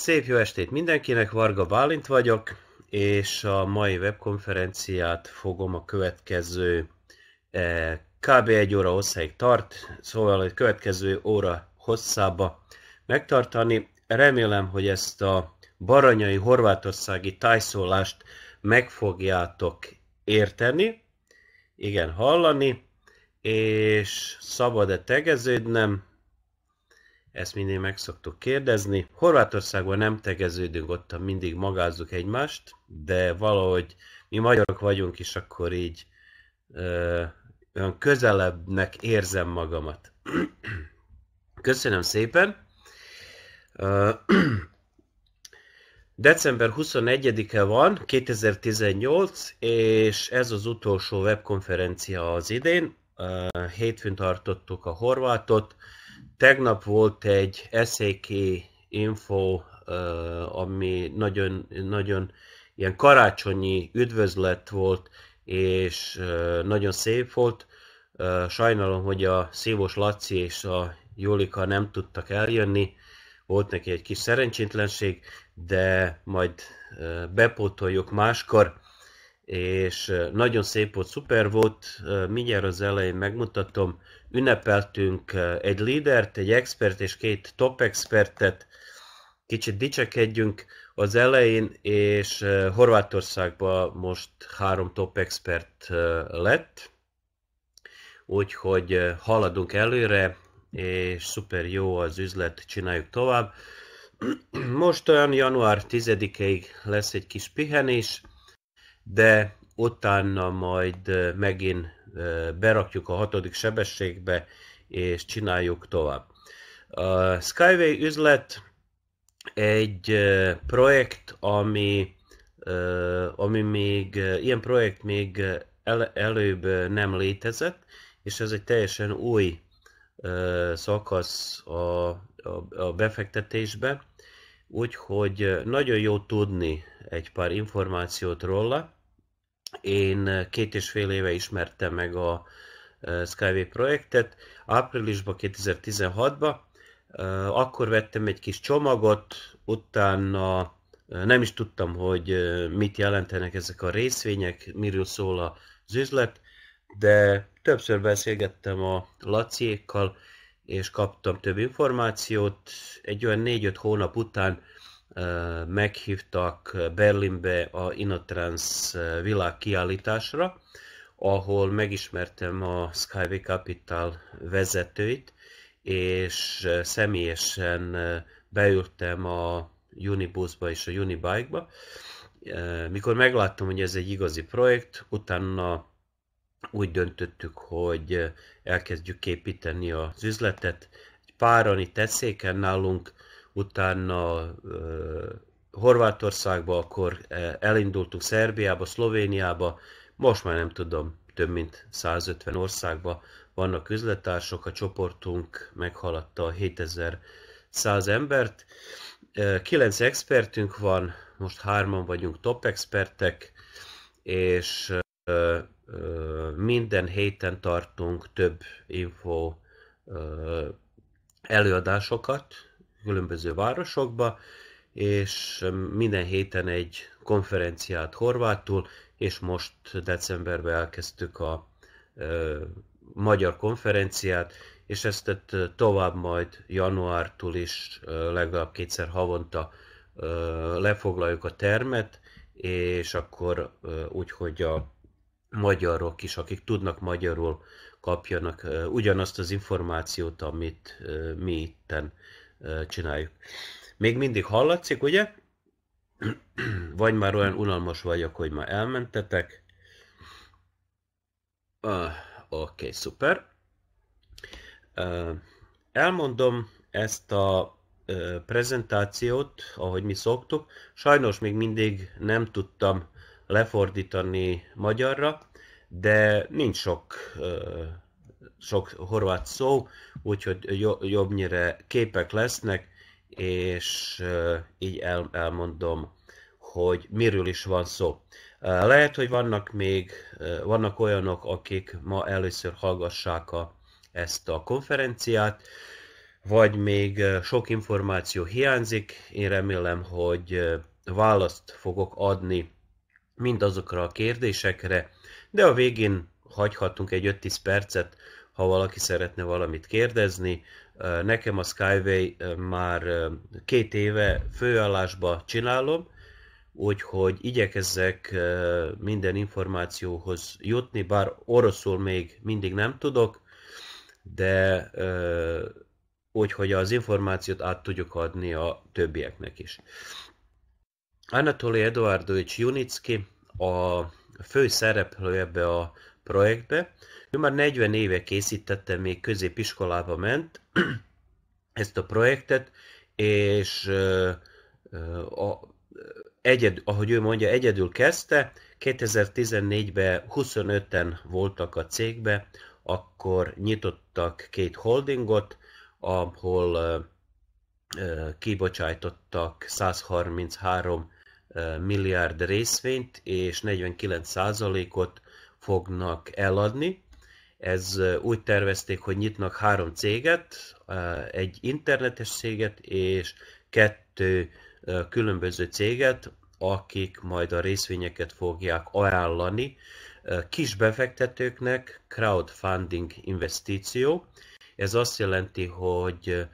Szép jó estét mindenkinek, Varga Bálint vagyok, és a mai webkonferenciát fogom a következő eh, kb. egy óra hosszáig tart, szóval a következő óra hosszába megtartani. Remélem, hogy ezt a baranyai horvátországi tájszólást meg fogjátok érteni, igen, hallani, és szabad-e tegeződnem, ezt mindig meg szoktuk kérdezni. Horvátországban nem tegeződünk, ott mindig magázzuk egymást, de valahogy mi magyarok vagyunk, és akkor így ö, olyan közelebbnek érzem magamat. Köszönöm szépen! December 21-e van, 2018, és ez az utolsó webkonferencia az idén. Hétfőn tartottuk a horvátot, Tegnap volt egy SAK info, ami nagyon, nagyon ilyen karácsonyi üdvözlet volt, és nagyon szép volt. Sajnálom, hogy a Szívos Laci és a Julika nem tudtak eljönni, volt neki egy kis szerencsétlenség, de majd bepótoljuk máskor, és nagyon szép volt, szuper volt, mindjárt az elején megmutatom, ünnepeltünk eh, egy lídert, egy expert és két top expertet, kicsit dicsekedjünk az elején, és eh, Horvátországban most három top expert eh, lett, úgyhogy haladunk előre, és szuper jó az üzlet, csináljuk tovább. Most olyan január 10-ig lesz egy kis pihenés, de utána majd megint berakjuk a hatodik sebességbe, és csináljuk tovább. A Skyway üzlet egy projekt, ami, ami még, ilyen projekt még el, előbb nem létezett, és ez egy teljesen új szakasz a, a, a befektetésbe, úgyhogy nagyon jó tudni egy pár információt róla, én eh, két és fél éve ismertem meg a eh, Skyway projektet, áprilisban 2016-ban, eh, akkor vettem egy kis csomagot, utána nem is tudtam, hogy mit jelentenek ezek a részvények, miről szól az üzlet, de többször beszélgettem a Laciékkal, és kaptam több információt. Egy olyan 4-5 hónap után meghívtak Berlinbe a Inatrans világkiállításra, ahol megismertem a Skyway Capital vezetőit, és személyesen beültem a Unibusba és a Unibike-ba. Mikor megláttam, hogy ez egy igazi projekt, utána úgy döntöttük, hogy elkezdjük építeni az üzletet. Páran itt eszéken nálunk utána Horvátországba, akkor elindultunk Szerbiába, Szlovéniába, most már nem tudom, több mint 150 országba vannak üzlettársak, a csoportunk meghaladta 7100 embert. Kilenc expertünk van, most hárman vagyunk top expertek, és minden héten tartunk több info előadásokat, különböző városokba, és minden héten egy konferenciát horvátul, és most decemberben elkezdtük a ö, magyar konferenciát, és ezt tovább majd januártól is ö, legalább kétszer havonta ö, lefoglaljuk a termet, és akkor úgy, hogy a magyarok is, akik tudnak magyarul, kapjanak ugyanazt az információt, amit mi itten csináljuk. Még mindig hallatszik, ugye? Vagy már olyan unalmas vagyok, hogy ma elmentetek. Ah, Oké, okay, szuper. Elmondom ezt a prezentációt, ahogy mi szoktuk. Sajnos még mindig nem tudtam lefordítani magyarra, de nincs sok sok horvát szó, úgyhogy jobbnyire képek lesznek, és így el, elmondom, hogy miről is van szó. Lehet, hogy vannak még, vannak olyanok, akik ma először hallgassák a, ezt a konferenciát, vagy még sok információ hiányzik. Én remélem, hogy választ fogok adni mindazokra a kérdésekre, de a végén hagyhatunk egy 5-10 percet, ha valaki szeretne valamit kérdezni. Nekem a Skyway már két éve főállásba csinálom, úgyhogy igyekezzek minden információhoz jutni, bár oroszul még mindig nem tudok, de úgyhogy az információt át tudjuk adni a többieknek is. Anatoly Eduardovics Junicki a fő szereplő ebbe a projektbe, ő már 40 éve készítette, még középiskolába ment ezt a projektet, és a, egyed, ahogy ő mondja, egyedül kezdte, 2014-ben 25-en voltak a cégbe, akkor nyitottak két holdingot, ahol kibocsájtottak 133 milliárd részvényt, és 49 százalékot fognak eladni. Ez úgy tervezték, hogy nyitnak három céget, egy internetes céget és kettő különböző céget, akik majd a részvényeket fogják ajánlani kis befektetőknek, crowdfunding investíció. Ez azt jelenti, hogy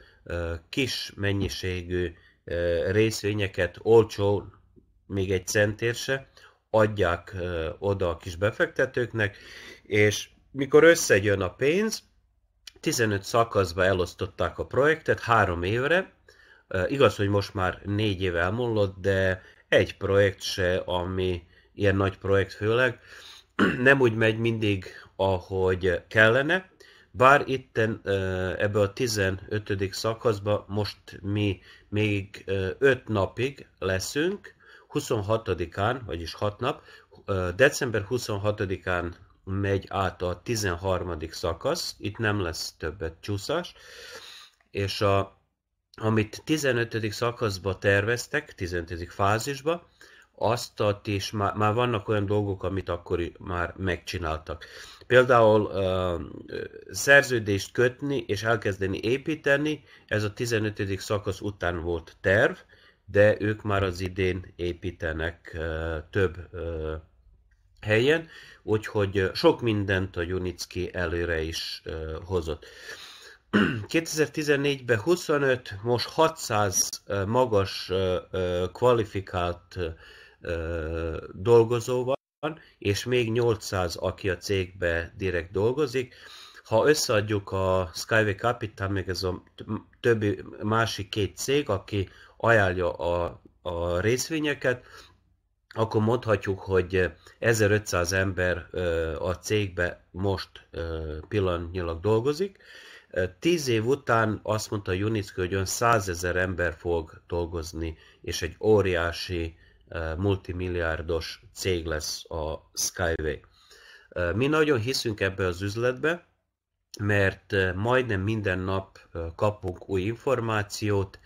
kis mennyiségű részvényeket olcsó, még egy centérse, adják oda a kis befektetőknek, és mikor összejön a pénz, 15 szakaszba elosztották a projektet három évre. Igaz, hogy most már négy év elmúlott, de egy projekt se, ami ilyen nagy projekt főleg, nem úgy megy mindig, ahogy kellene, bár itten ebbe a 15. szakaszba most mi még 5 napig leszünk, 26-án, vagyis 6 nap, december 26-án megy át a 13. szakasz, itt nem lesz többet csúszás, és a, amit 15. szakaszba terveztek, 15. fázisba, azt is már, már vannak olyan dolgok, amit akkor már megcsináltak. Például uh, szerződést kötni és elkezdeni építeni, ez a 15. szakasz után volt terv, de ők már az idén építenek uh, több uh, helyen, úgyhogy sok mindent a Junicki előre is hozott. 2014-ben 25, most 600 magas kvalifikált dolgozó van, és még 800, aki a cégbe direkt dolgozik. Ha összeadjuk a Skyway Capital, még ez a többi másik két cég, aki ajánlja a, a részvényeket, akkor mondhatjuk, hogy 1500 ember a cégbe most pillanatnyilag dolgozik. Tíz év után azt mondta Unisco, hogy ön 100 ezer ember fog dolgozni, és egy óriási multimilliárdos cég lesz a Skyway. Mi nagyon hiszünk ebbe az üzletbe, mert majdnem minden nap kapunk új információt,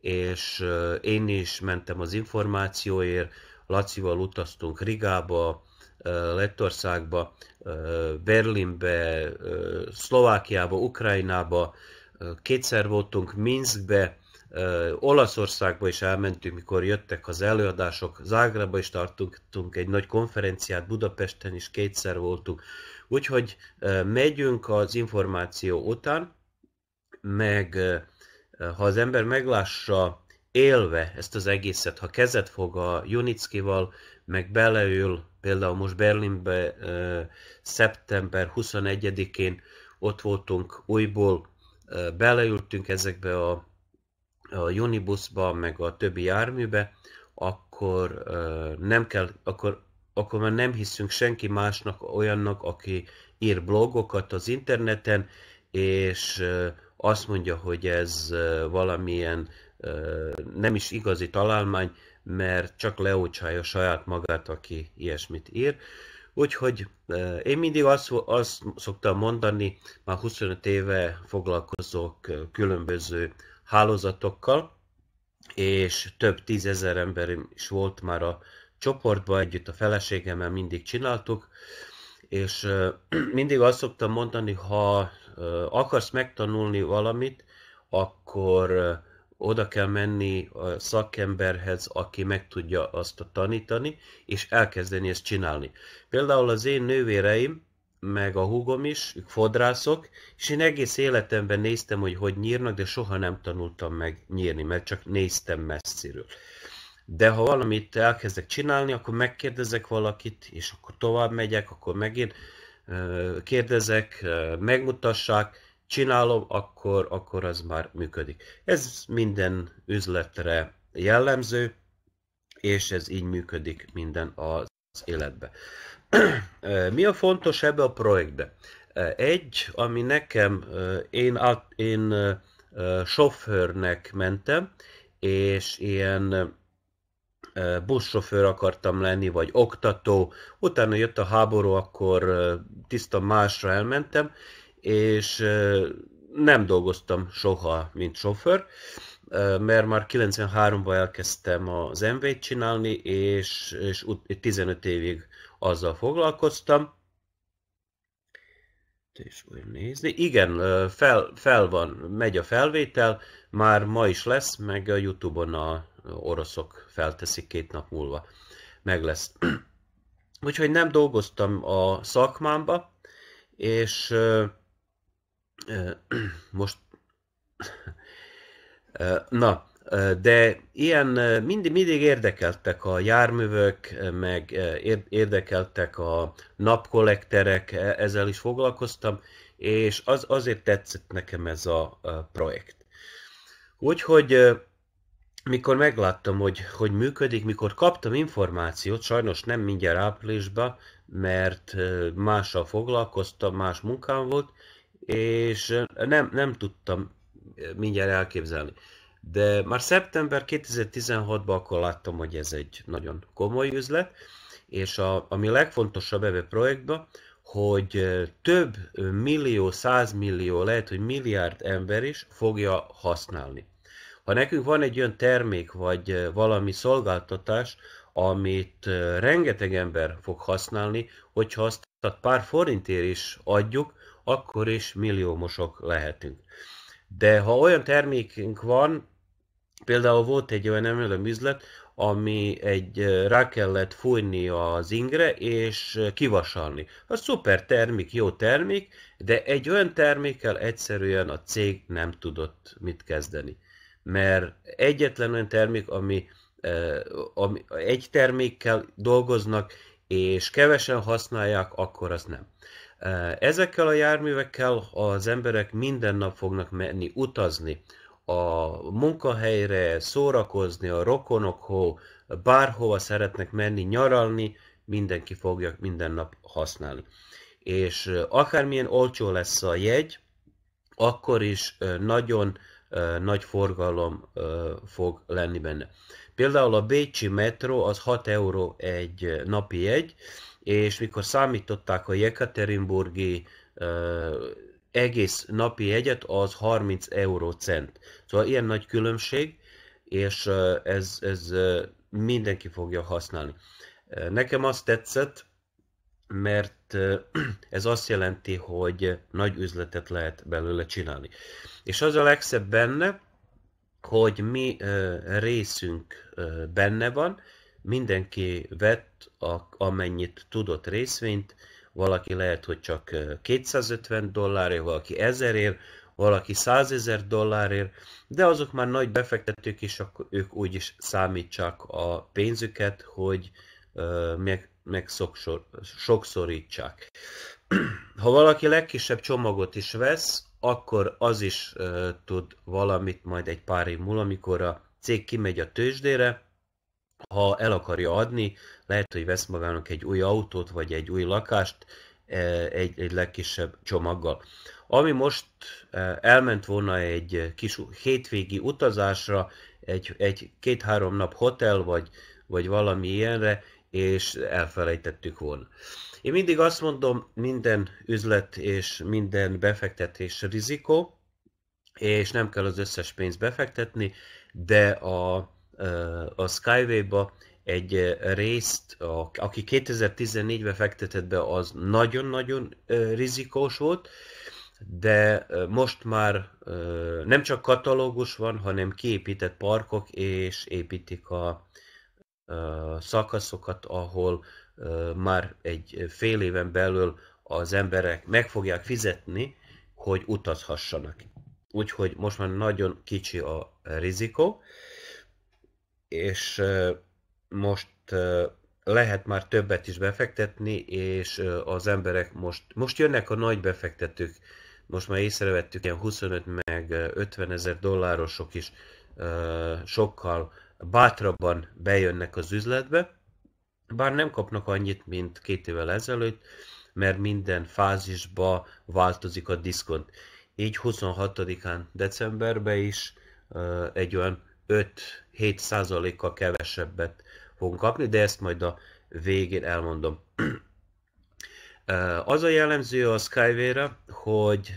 és én is mentem az információért, Lacival utaztunk Rigába, Lettországba, Berlinbe, Szlovákiába, Ukrajnába, kétszer voltunk Minskbe, Olaszországba is elmentünk, mikor jöttek az előadások, Zágrába is tartottunk egy nagy konferenciát, Budapesten is kétszer voltunk. Úgyhogy megyünk az információ után, meg ha az ember meglássa élve ezt az egészet, ha kezet fog a Junickival, meg beleül például most Berlinbe szeptember 21-én, ott voltunk újból, beleültünk ezekbe a, a Unibuszba, meg a többi járműbe, akkor nem kell, akkor, akkor már nem hiszünk senki másnak olyannak, aki ír blogokat az interneten, és azt mondja, hogy ez valamilyen nem is igazi találmány, mert csak leócsálja saját magát, aki ilyesmit ír. Úgyhogy én mindig azt, azt szoktam mondani, már 25 éve foglalkozok különböző hálózatokkal, és több tízezer ember is volt már a csoportban, együtt a feleségemmel mindig csináltuk, és mindig azt szoktam mondani, ha akarsz megtanulni valamit, akkor oda kell menni a szakemberhez, aki meg tudja azt a tanítani, és elkezdeni ezt csinálni. Például az én nővéreim, meg a húgom is, ők fodrászok, és én egész életemben néztem, hogy hogy nyírnak, de soha nem tanultam meg nyírni, mert csak néztem messziről. De ha valamit elkezdek csinálni, akkor megkérdezek valakit, és akkor tovább megyek, akkor megint kérdezek, megmutassák, csinálom, akkor, akkor az már működik. Ez minden üzletre jellemző, és ez így működik minden az életbe. Mi a fontos ebbe a projektbe? Egy, ami nekem, én, át, én sofőrnek mentem, és ilyen buszsofőr akartam lenni, vagy oktató. Utána jött a háború, akkor tiszta másra elmentem, és nem dolgoztam soha, mint sofőr, mert már 93-ban elkezdtem az MV-t csinálni, és, és 15 évig azzal foglalkoztam. És úgy nézni. Igen, fel, fel van, megy a felvétel, már ma is lesz, meg a Youtube-on a oroszok felteszik két nap múlva. Meg lesz. Úgyhogy nem dolgoztam a szakmámba, és most na, de ilyen mindig, mindig érdekeltek a járművek, meg érdekeltek a napkollekterek, e, ezzel is foglalkoztam, és az, azért tetszett nekem ez a projekt. Úgyhogy mikor megláttam, hogy, hogy működik, mikor kaptam információt, sajnos nem mindjárt áprilisban, mert mással foglalkoztam, más munkám volt, és nem, nem tudtam mindjárt elképzelni. De már szeptember 2016-ban akkor láttam, hogy ez egy nagyon komoly üzlet, és a, ami legfontosabb ebbe a projektben, hogy több millió, százmillió, lehet, hogy milliárd ember is fogja használni. Ha nekünk van egy olyan termék, vagy valami szolgáltatás, amit rengeteg ember fog használni, hogyha azt a pár forintért is adjuk, akkor is milliómosok lehetünk. De ha olyan termékünk van, például volt egy olyan emlőlem üzlet, ami egy rá kellett fújni az ingre és kivasalni. A szuper termék, jó termék, de egy olyan termékkel egyszerűen a cég nem tudott mit kezdeni. Mert egyetlen olyan termék, ami, ami egy termékkel dolgoznak, és kevesen használják, akkor az nem. Ezekkel a járművekkel az emberek minden nap fognak menni, utazni a munkahelyre, szórakozni, a rokonokhoz, bárhova szeretnek menni, nyaralni, mindenki fogja minden nap használni. És akármilyen olcsó lesz a jegy, akkor is nagyon nagy forgalom fog lenni benne. Például a Bécsi metró az 6 euró egy napi jegy, és mikor számították a Jekaterinburgi uh, egész napi jegyet, az 30 cent, Szóval ilyen nagy különbség, és uh, ez, ez uh, mindenki fogja használni. Nekem azt tetszett, mert ez azt jelenti, hogy nagy üzletet lehet belőle csinálni. És az a legszebb benne, hogy mi részünk benne van, mindenki vett, a, amennyit tudott részvényt, valaki lehet, hogy csak 250 dollárért, valaki 1000 ér, valaki 100 ezer dollárért, de azok már nagy befektetők, is, akkor ők úgy is számítsák a pénzüket, hogy meg, meg sokszor, sokszorítsák. Ha valaki legkisebb csomagot is vesz, akkor az is tud valamit majd egy pár év múlva, amikor a cég kimegy a tőzsdére, ha el akarja adni, lehet, hogy vesz magának egy új autót, vagy egy új lakást, e, egy, egy legkisebb csomaggal. Ami most e, elment volna egy kis hétvégi utazásra, egy, egy két-három nap hotel, vagy, vagy valami ilyenre, és elfelejtettük volna. Én mindig azt mondom, minden üzlet és minden befektetés rizikó, és nem kell az összes pénzt befektetni, de a, a Skyway-ba egy részt, a, aki 2014-ben fektetett be, az nagyon-nagyon rizikós volt, de most már nem csak katalógus van, hanem kiépített parkok, és építik a szakaszokat, ahol már egy fél éven belül az emberek meg fogják fizetni, hogy utazhassanak. Úgyhogy most már nagyon kicsi a rizikó és most lehet már többet is befektetni, és az emberek most, most jönnek a nagy befektetők, most már észrevettük, ilyen 25 meg 50 ezer dollárosok is sokkal bátrabban bejönnek az üzletbe, bár nem kapnak annyit, mint két évvel ezelőtt, mert minden fázisba változik a diszkont. Így 26-án decemberben is egy olyan 5 7%-kal kevesebbet fogunk kapni, de ezt majd a végén elmondom. Az a jellemző a Skyway-re, hogy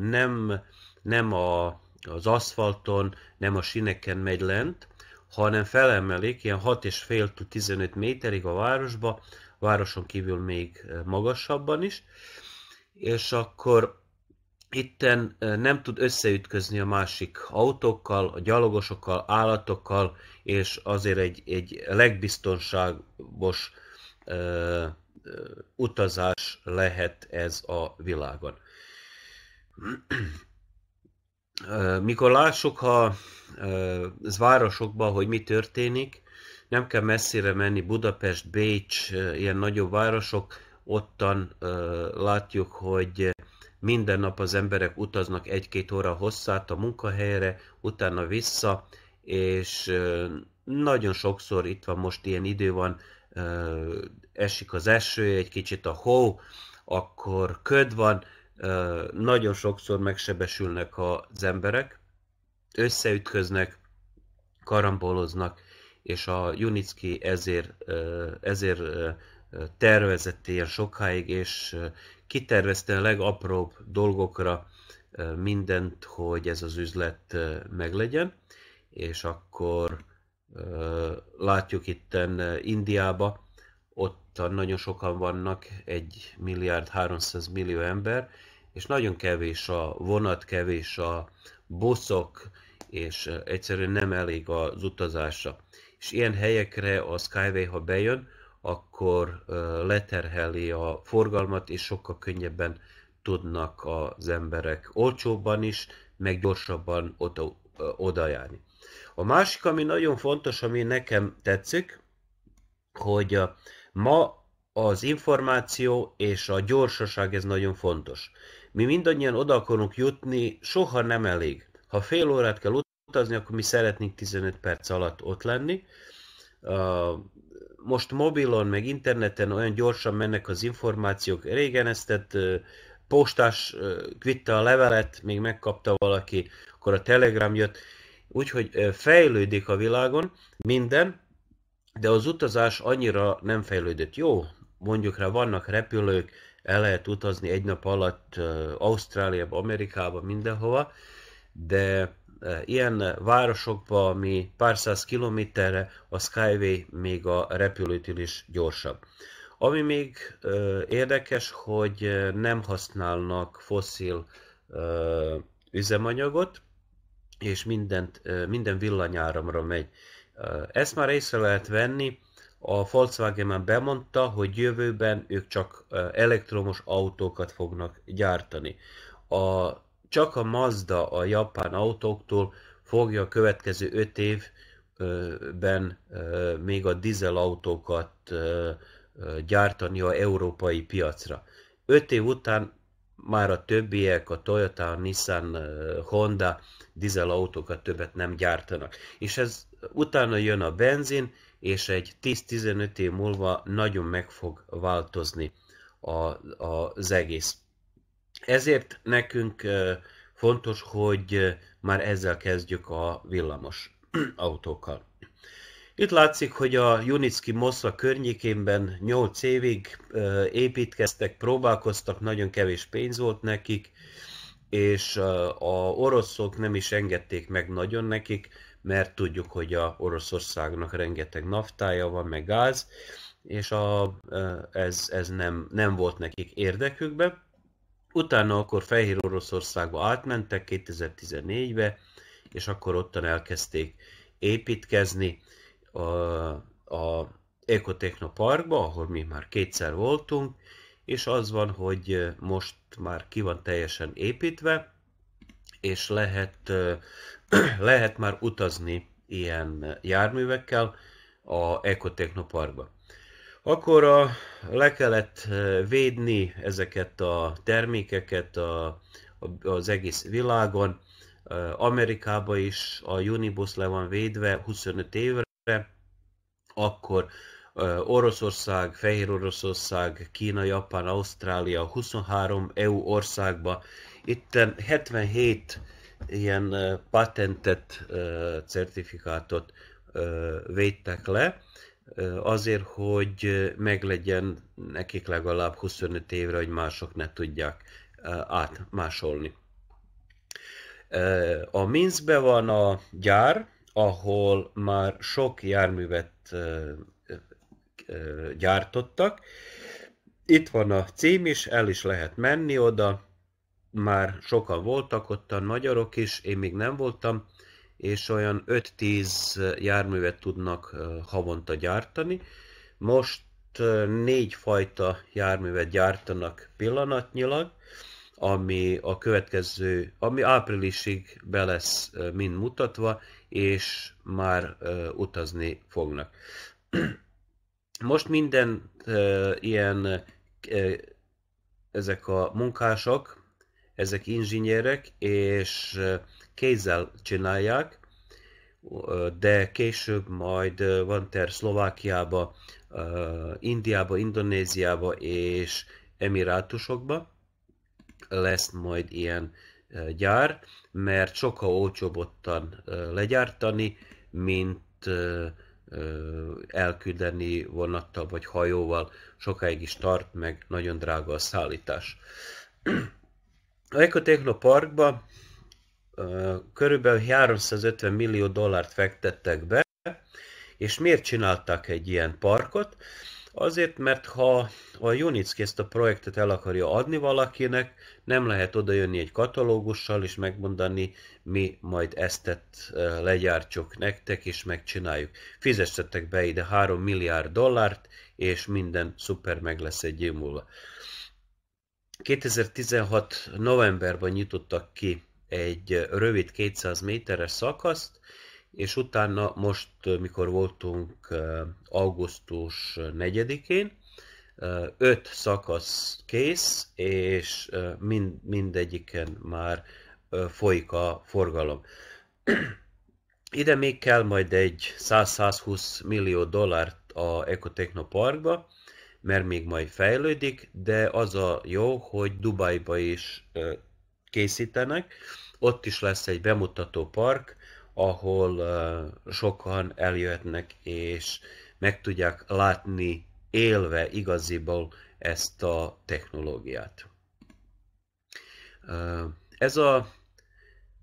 nem, nem a, az aszfalton, nem a sineken megy lent, hanem felemelik ilyen 6,5-15 méterig a városba, városon kívül még magasabban is, és akkor itten nem tud összeütközni a másik autókkal, a gyalogosokkal, állatokkal, és azért egy, egy legbiztonságos ö, ö, utazás lehet ez a világon. Mikor lássuk a városokban, hogy mi történik, nem kell messzire menni, Budapest, Bécs, ilyen nagyobb városok, ottan látjuk, hogy minden nap az emberek utaznak egy-két óra hosszát a munkahelyre, utána vissza, és nagyon sokszor itt van most ilyen idő van, esik az eső, egy kicsit a hó, akkor köd van, nagyon sokszor megsebesülnek az emberek, összeütköznek, karamboloznak, és a Junicki ezért, ezért tervezett ilyen sokáig, és kitervezte a legapróbb dolgokra mindent, hogy ez az üzlet meglegyen, és akkor látjuk itten Indiába, ottan nagyon sokan vannak, egy milliárd 300 millió ember, és nagyon kevés a vonat, kevés a buszok, és egyszerűen nem elég az utazása. És ilyen helyekre a Skyway, ha bejön, akkor leterheli a forgalmat, és sokkal könnyebben tudnak az emberek olcsóbban is, meg gyorsabban oda, oda járni. A másik, ami nagyon fontos, ami nekem tetszik, hogy ma az információ és a gyorsaság ez nagyon fontos. Mi mindannyian oda akarunk jutni, soha nem elég. Ha fél órát kell utazni, akkor mi szeretnénk 15 perc alatt ott lenni most mobilon, meg interneten olyan gyorsan mennek az információk. Régen ezt tett postás vitte a levelet, még megkapta valaki, akkor a telegram jött. Úgyhogy fejlődik a világon minden, de az utazás annyira nem fejlődött. Jó, mondjuk rá vannak repülők, el lehet utazni egy nap alatt Ausztráliába, Amerikába, mindenhova, de ilyen városokba, ami pár száz kilométerre, a Skyway még a repülőtől is gyorsabb. Ami még érdekes, hogy nem használnak foszil üzemanyagot, és mindent, minden villanyáramra megy. Ezt már észre lehet venni, a Volkswagen már bemondta, hogy jövőben ők csak elektromos autókat fognak gyártani. A csak a Mazda a japán autóktól fogja a következő öt évben még a dizelautókat gyártani a európai piacra. Öt év után már a többiek, a Toyota, a Nissan, Honda dizelautókat többet nem gyártanak. És ez utána jön a benzin, és egy 10-15 év múlva nagyon meg fog változni a, a, az egész ezért nekünk fontos, hogy már ezzel kezdjük a villamos autókkal. Itt látszik, hogy a Junicki Moszla környékénben 8 évig építkeztek, próbálkoztak, nagyon kevés pénz volt nekik, és a oroszok nem is engedték meg nagyon nekik, mert tudjuk, hogy a Oroszországnak rengeteg naftája van, meg gáz, és a, ez, ez nem, nem volt nekik érdekükben. Utána akkor Fehér Oroszországba átmentek 2014-be, és akkor ottan elkezdték építkezni a, a Ecotechno Parkba, ahol mi már kétszer voltunk, és az van, hogy most már ki van teljesen építve, és lehet, lehet már utazni ilyen járművekkel a Ecotechno Parkba akkor a, le kellett eh, védni ezeket a termékeket a, a, az egész világon. Eh, Amerikában is a Unibus le van védve 25 évre, akkor eh, Oroszország, Fehér Oroszország, Kína, Japán, Ausztrália, 23 EU országba. Itt 77 ilyen patentet, certifikátot védtek le, azért, hogy meglegyen nekik legalább 25 évre, hogy mások ne tudják átmásolni. A minzbe van a gyár, ahol már sok járművet gyártottak. Itt van a cím is, el is lehet menni oda, már sokan voltak ottan, magyarok is, én még nem voltam, és olyan 5-10 járművet tudnak havonta gyártani. Most négy fajta járművet gyártanak pillanatnyilag, ami a következő, ami áprilisig be lesz mind mutatva, és már utazni fognak. Most minden ilyen ezek a munkások, ezek inzsinyerek, és kézzel csinálják, de később majd van terv Szlovákiába, Indiába, Indonéziába és Emirátusokba lesz majd ilyen gyár, mert sokkal olcsóbb ottan legyártani, mint elküldeni vonattal vagy hajóval. Sokáig is tart, meg nagyon drága a szállítás. A Ecotechno Parkba körülbelül 350 millió dollárt fektettek be, és miért csinálták egy ilyen parkot? Azért, mert ha a Unicski ezt a projektet el akarja adni valakinek, nem lehet oda jönni egy katalógussal és megmondani, mi majd eztet legyártsuk nektek és megcsináljuk. Fizessetek be ide 3 milliárd dollárt, és minden szuper meg lesz egy év múlva. 2016. novemberben nyitottak ki egy rövid 200 méteres szakaszt, és utána most, mikor voltunk augusztus 4-én, öt szakasz kész, és mind, mindegyiken már folyik a forgalom. Ide még kell majd egy 100-120 millió dollárt a Ecotechno Parkba, mert még majd fejlődik, de az a jó, hogy Dubajba is készítenek. Ott is lesz egy bemutató park, ahol sokan eljöhetnek és meg tudják látni élve igaziból ezt a technológiát. ez a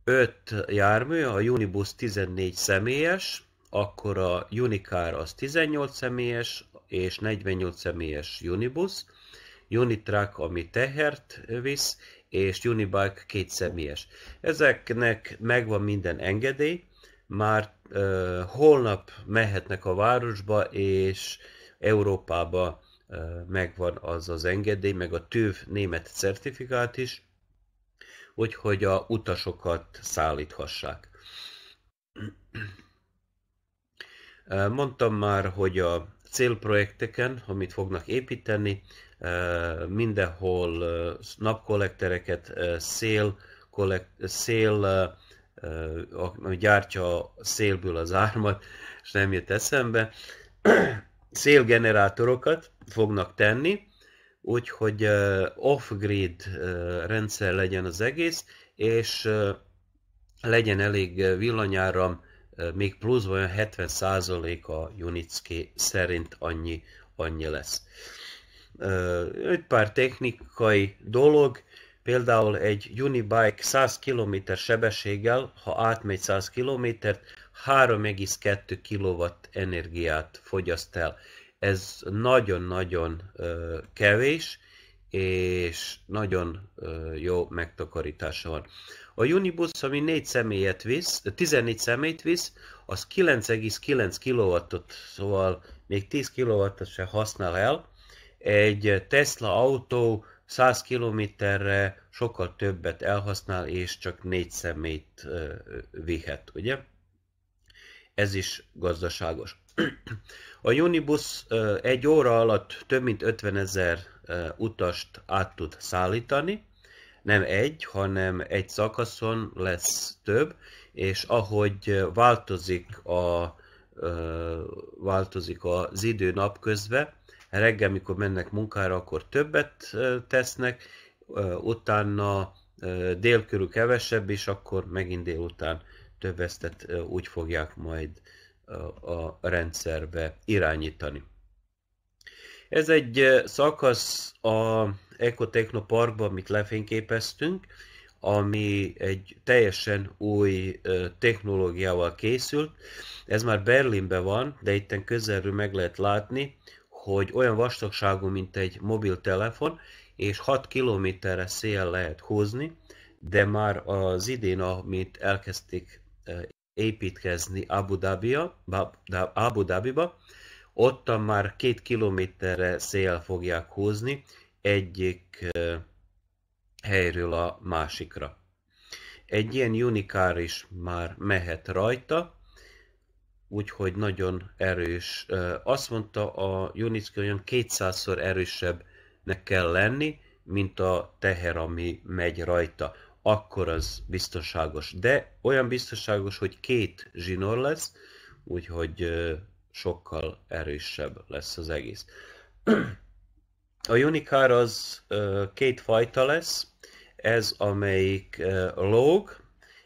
öt jármű, a Unibus 14 személyes, akkor a Unicar az 18 személyes és 48 személyes Unibus, Unitrack, ami tehert visz, és Unibike két személyes. Ezeknek megvan minden engedély, már uh, holnap mehetnek a városba, és Európába uh, megvan az az engedély, meg a TÜV német certifikát is, úgyhogy a utasokat szállíthassák. Mondtam már, hogy a célprojekteken, amit fognak építeni, mindenhol napkollektereket, szél, kollekt, szél ami gyártja szélből az ármat, és nem jött eszembe, szélgenerátorokat fognak tenni, úgyhogy off-grid rendszer legyen az egész, és legyen elég villanyáram, még plusz vagy 70% a Unitsky szerint annyi, annyi lesz egy pár technikai dolog, például egy Unibike 100 km sebességgel, ha átmegy 100 km-t, 3,2 kW energiát fogyaszt el. Ez nagyon-nagyon kevés, és nagyon jó megtakarítása van. A Unibusz, ami 4 személyet visz, 14 személyt visz, az 9,9 kW-ot, szóval még 10 kW-ot se használ el, egy Tesla autó 100 kilométerre sokkal többet elhasznál, és csak négy szemét vihet, ugye? Ez is gazdaságos. A Unibus egy óra alatt több mint 50 ezer utast át tud szállítani, nem egy, hanem egy szakaszon lesz több, és ahogy változik, a, változik az idő napközben, reggel, mikor mennek munkára, akkor többet tesznek, utána dél körül kevesebb, és akkor megint délután több vesztet úgy fogják majd a rendszerbe irányítani. Ez egy szakasz a Ecotechno Parkban, amit lefényképeztünk, ami egy teljesen új technológiával készült. Ez már Berlinben van, de itten közelről meg lehet látni, hogy olyan vastagságú, mint egy mobiltelefon, és 6 kilométerre szél lehet húzni, de már az idén, amit elkezdték eh, építkezni Abu, Dhabia, Abu Dhabiba, ott már két kilométerre szél fogják húzni egyik eh, helyről a másikra. Egy ilyen unikár is már mehet rajta, úgyhogy nagyon erős. Azt mondta a Junicki, olyan 200-szor erősebbnek kell lenni, mint a teher, ami megy rajta. Akkor az biztonságos. De olyan biztonságos, hogy két zsinór lesz, úgyhogy sokkal erősebb lesz az egész. A Unicar az két fajta lesz, ez amelyik lóg,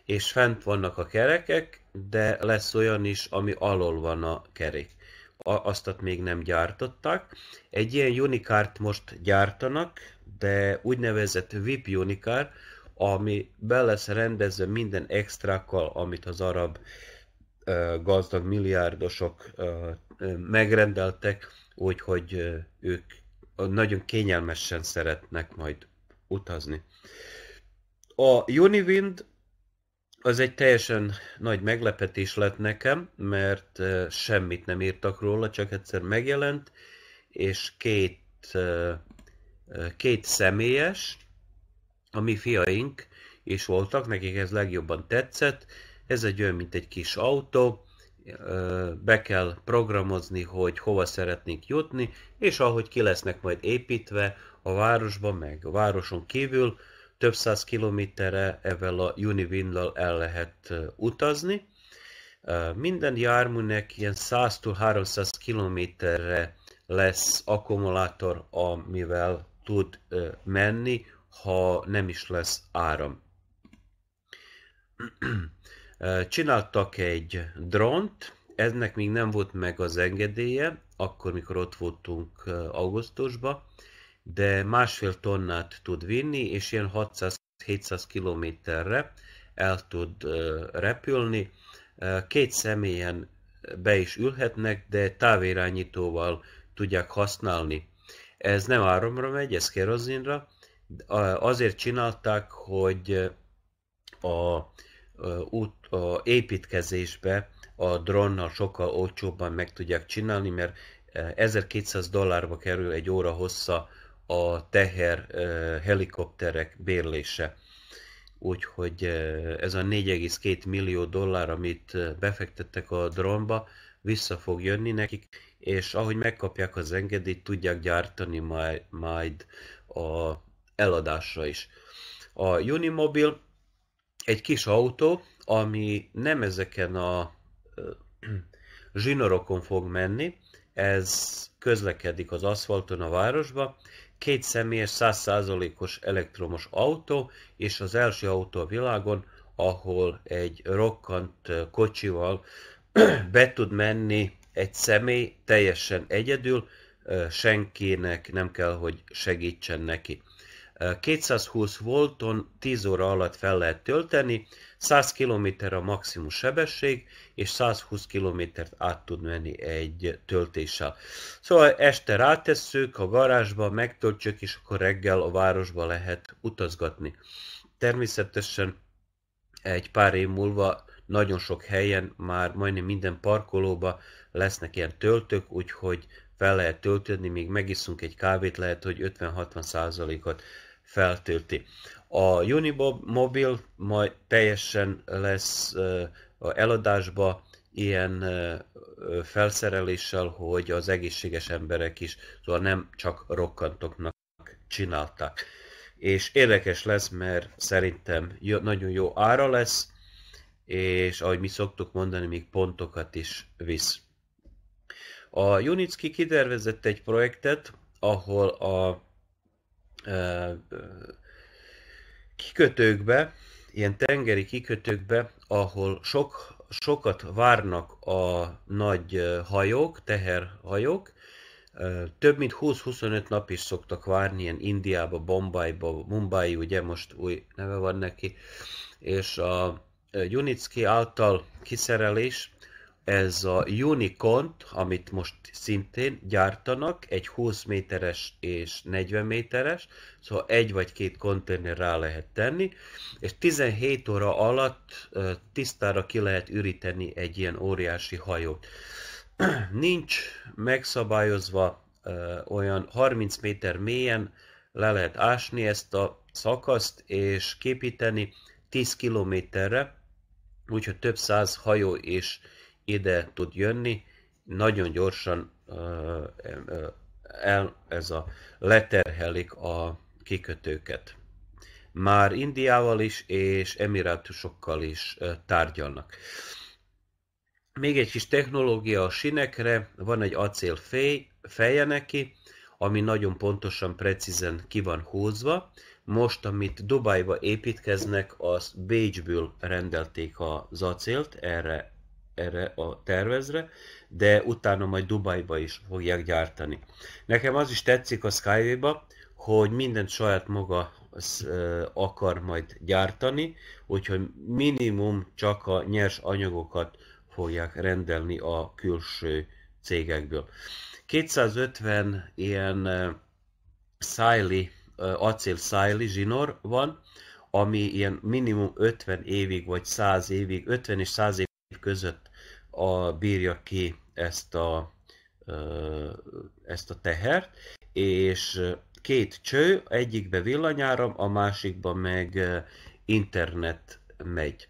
és fent vannak a kerekek, de lesz olyan is, ami alól van a kerék. A, aztat még nem gyártották. Egy ilyen unikárt most gyártanak, de úgynevezett VIP unikár, ami be lesz rendezve minden extrakkal, amit az arab ö, gazdag milliárdosok ö, ö, megrendeltek, úgyhogy ők nagyon kényelmesen szeretnek majd utazni. A Uniwind az egy teljesen nagy meglepetés lett nekem, mert semmit nem írtak róla, csak egyszer megjelent, és két, két személyes, a mi fiaink is voltak, nekik ez legjobban tetszett. Ez egy olyan, mint egy kis autó, be kell programozni, hogy hova szeretnénk jutni, és ahogy ki lesznek majd építve a városban, meg a városon kívül, több száz kilométerre evel a Univindal el lehet utazni. Minden járműnek ilyen 100-300 kilométerre lesz akkumulátor, amivel tud menni, ha nem is lesz áram. Csináltak egy drónt, ennek még nem volt meg az engedélye, akkor mikor ott voltunk augusztusban, de másfél tonnát tud vinni, és ilyen 600-700 kilométerre el tud repülni. Két személyen be is ülhetnek, de távirányítóval tudják használni. Ez nem áramra megy, ez kerozinra. Azért csinálták, hogy a, út, a építkezésbe a drónnal sokkal olcsóbban meg tudják csinálni, mert 1200 dollárba kerül egy óra hossza a teher helikopterek bérlése. Úgyhogy ez a 4,2 millió dollár, amit befektettek a drónba, vissza fog jönni nekik, és ahogy megkapják az engedélyt, tudják gyártani majd, a eladásra is. A Unimobil egy kis autó, ami nem ezeken a zsinorokon fog menni, ez közlekedik az aszfalton a városba, két személyes 100%-os elektromos autó, és az első autó a világon, ahol egy rokkant kocsival be tud menni egy személy teljesen egyedül, senkinek nem kell, hogy segítsen neki. 220 volton 10 óra alatt fel lehet tölteni, 100 km a maximum sebesség, és 120 km-t át tud menni egy töltéssel. Szóval este rátesszük a garázsba, megtöltjük, és akkor reggel a városba lehet utazgatni. Természetesen egy pár év múlva nagyon sok helyen, már majdnem minden parkolóba lesznek ilyen töltők, úgyhogy fel lehet töltődni, még megiszunk egy kávét, lehet, hogy 50-60 százalékot feltölti. A mobil majd teljesen lesz a eladásba ilyen felszereléssel, hogy az egészséges emberek is, szóval nem csak rokkantoknak csinálták. És érdekes lesz, mert szerintem nagyon jó ára lesz, és ahogy mi szoktuk mondani, még pontokat is visz. A Unicki kitervezett egy projektet, ahol a kikötőkbe, ilyen tengeri kikötőkbe, ahol sok, sokat várnak a nagy hajók, teherhajók, több mint 20-25 nap is szoktak várni ilyen Indiába, Bombayba, Mumbai, ugye most új neve van neki, és a Junitsky által kiszerelés ez a unicorn amit most szintén gyártanak, egy 20 méteres és 40 méteres, szóval egy vagy két konténer rá lehet tenni, és 17 óra alatt tisztára ki lehet üríteni egy ilyen óriási hajót. Nincs megszabályozva olyan 30 méter mélyen le lehet ásni ezt a szakaszt, és képíteni 10 kilométerre, úgyhogy több száz hajó és ide tud jönni, nagyon gyorsan el, ez a, leterhelik a kikötőket. Már Indiával is és Emirátusokkal is tárgyalnak. Még egy kis technológia a sinekre, van egy acél fej, feje neki, ami nagyon pontosan, precízen ki van húzva. Most, amit Dubajba építkeznek, az Bécsből rendelték az acélt, erre erre a tervezre, de utána majd Dubajba is fogják gyártani. Nekem az is tetszik a Skyway-ba, hogy mindent saját maga az, ö, akar majd gyártani, úgyhogy minimum csak a nyers anyagokat fogják rendelni a külső cégekből. 250 ilyen szájli, acél szájli zsinór van, ami ilyen minimum 50 évig, vagy 100 évig, 50 és 100 évig között a, bírja ki ezt a, ezt a tehert, és két cső, egyikbe villanyáram, a másikba meg internet megy.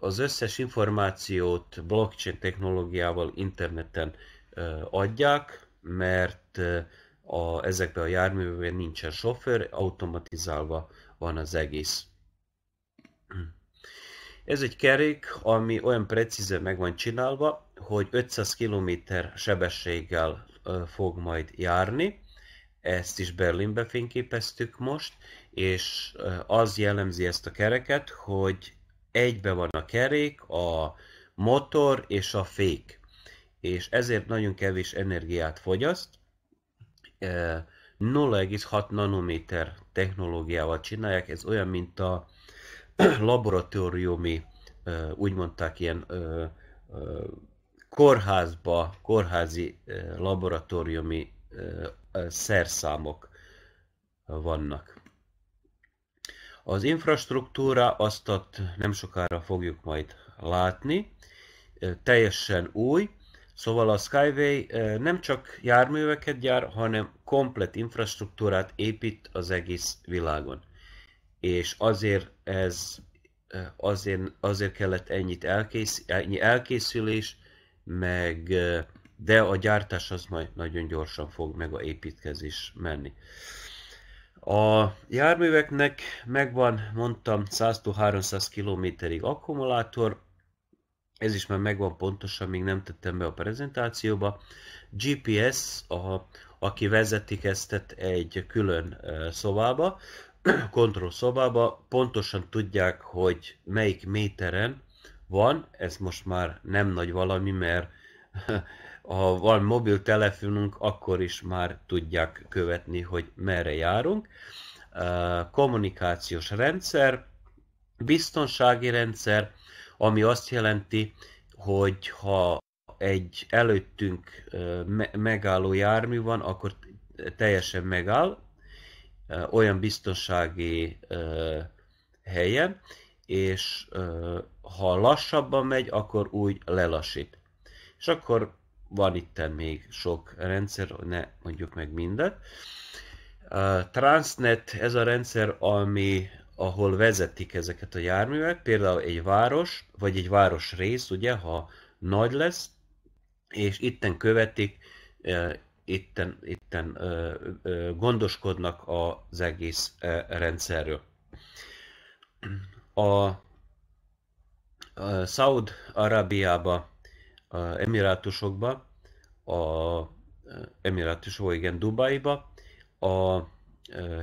Az összes információt blockchain technológiával interneten adják, mert a, ezekben a járművekben nincsen sofőr, automatizálva van az egész. Ez egy kerék, ami olyan precízen meg van csinálva, hogy 500 km sebességgel fog majd járni. Ezt is Berlinbe fényképeztük most, és az jellemzi ezt a kereket, hogy egybe van a kerék, a motor és a fék. És ezért nagyon kevés energiát fogyaszt. 0,6 nanométer technológiával csinálják, ez olyan, mint a laboratóriumi, úgy mondták, ilyen kórházba, kórházi laboratóriumi szerszámok vannak. Az infrastruktúra azt nem sokára fogjuk majd látni, teljesen új, szóval a Skyway nem csak járműveket gyár, hanem komplet infrastruktúrát épít az egész világon és azért ez azért, azért kellett ennyit elkész, ennyi elkészülés, meg, de a gyártás az majd nagyon gyorsan fog meg a építkezés menni. A járműveknek megvan, mondtam, 100-300 km-ig akkumulátor, ez is már megvan pontosan, még nem tettem be a prezentációba. GPS, a, aki vezetik ezt egy külön szobába, kontroll szobába, pontosan tudják, hogy melyik méteren van, ez most már nem nagy valami, mert ha van mobiltelefonunk, akkor is már tudják követni, hogy merre járunk. Kommunikációs rendszer, biztonsági rendszer, ami azt jelenti, hogy ha egy előttünk megálló jármű van, akkor teljesen megáll, olyan biztonsági helyen, és ha lassabban megy, akkor úgy lelassít. És akkor van itten még sok rendszer, ne mondjuk meg mindet. Transnet ez a rendszer, ami, ahol vezetik ezeket a járművek, például egy város, vagy egy város rész, ugye, ha nagy lesz, és itten követik itten, itten ö, ö, gondoskodnak az egész rendszerről. A, a Saud Arabiába, a Emirátusokba, a Emirátusokba, igen, Dubaiba, a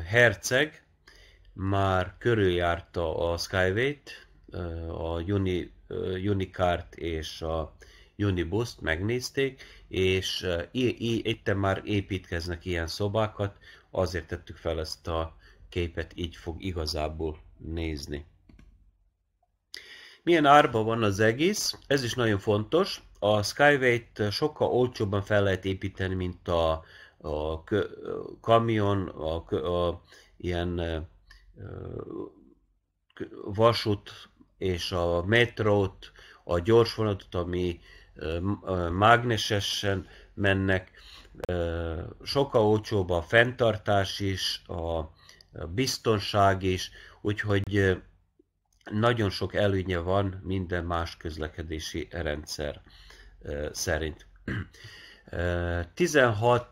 herceg már körüljárta a Skyway-t, a Uni, Unicart és a Unibuszt megnézték, és eh, itt már építkeznek ilyen szobákat, azért tettük fel ezt a képet, így fog igazából nézni. Milyen árba van az egész? Ez is nagyon fontos. A Skyway-t sokkal olcsóbban fel lehet építeni, mint a, a kö, kamion, a, a, ilyen a, eh, eh, vasút és a metrót, a gyorsvonatot, ami mágnesesen mennek, sokkal olcsóbb a fenntartás is, a biztonság is, úgyhogy nagyon sok előnye van minden más közlekedési rendszer szerint. 16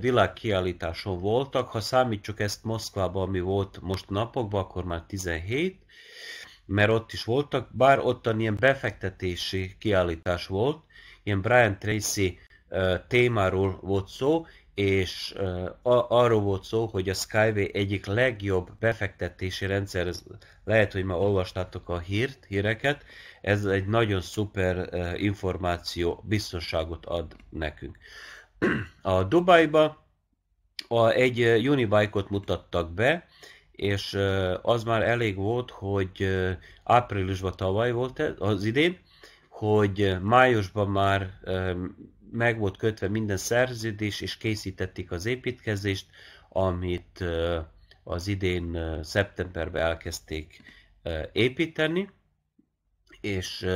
világkiállításon voltak, ha számítsuk ezt Moszkvában, ami volt most napokban, akkor már 17, mert ott is voltak, bár ottan ilyen befektetési kiállítás volt, ilyen Brian Tracy témáról volt szó, és arról volt szó, hogy a Skyway egyik legjobb befektetési rendszer, ez lehet, hogy már olvastátok a hírt, híreket, ez egy nagyon szuper információ, biztonságot ad nekünk. A Dubajba a, egy Unibike-ot mutattak be, és az már elég volt, hogy áprilisban tavaly volt ez, az idén, hogy májusban már meg volt kötve minden szerződés, és készítették az építkezést, amit az idén szeptemberben elkezdték építeni, és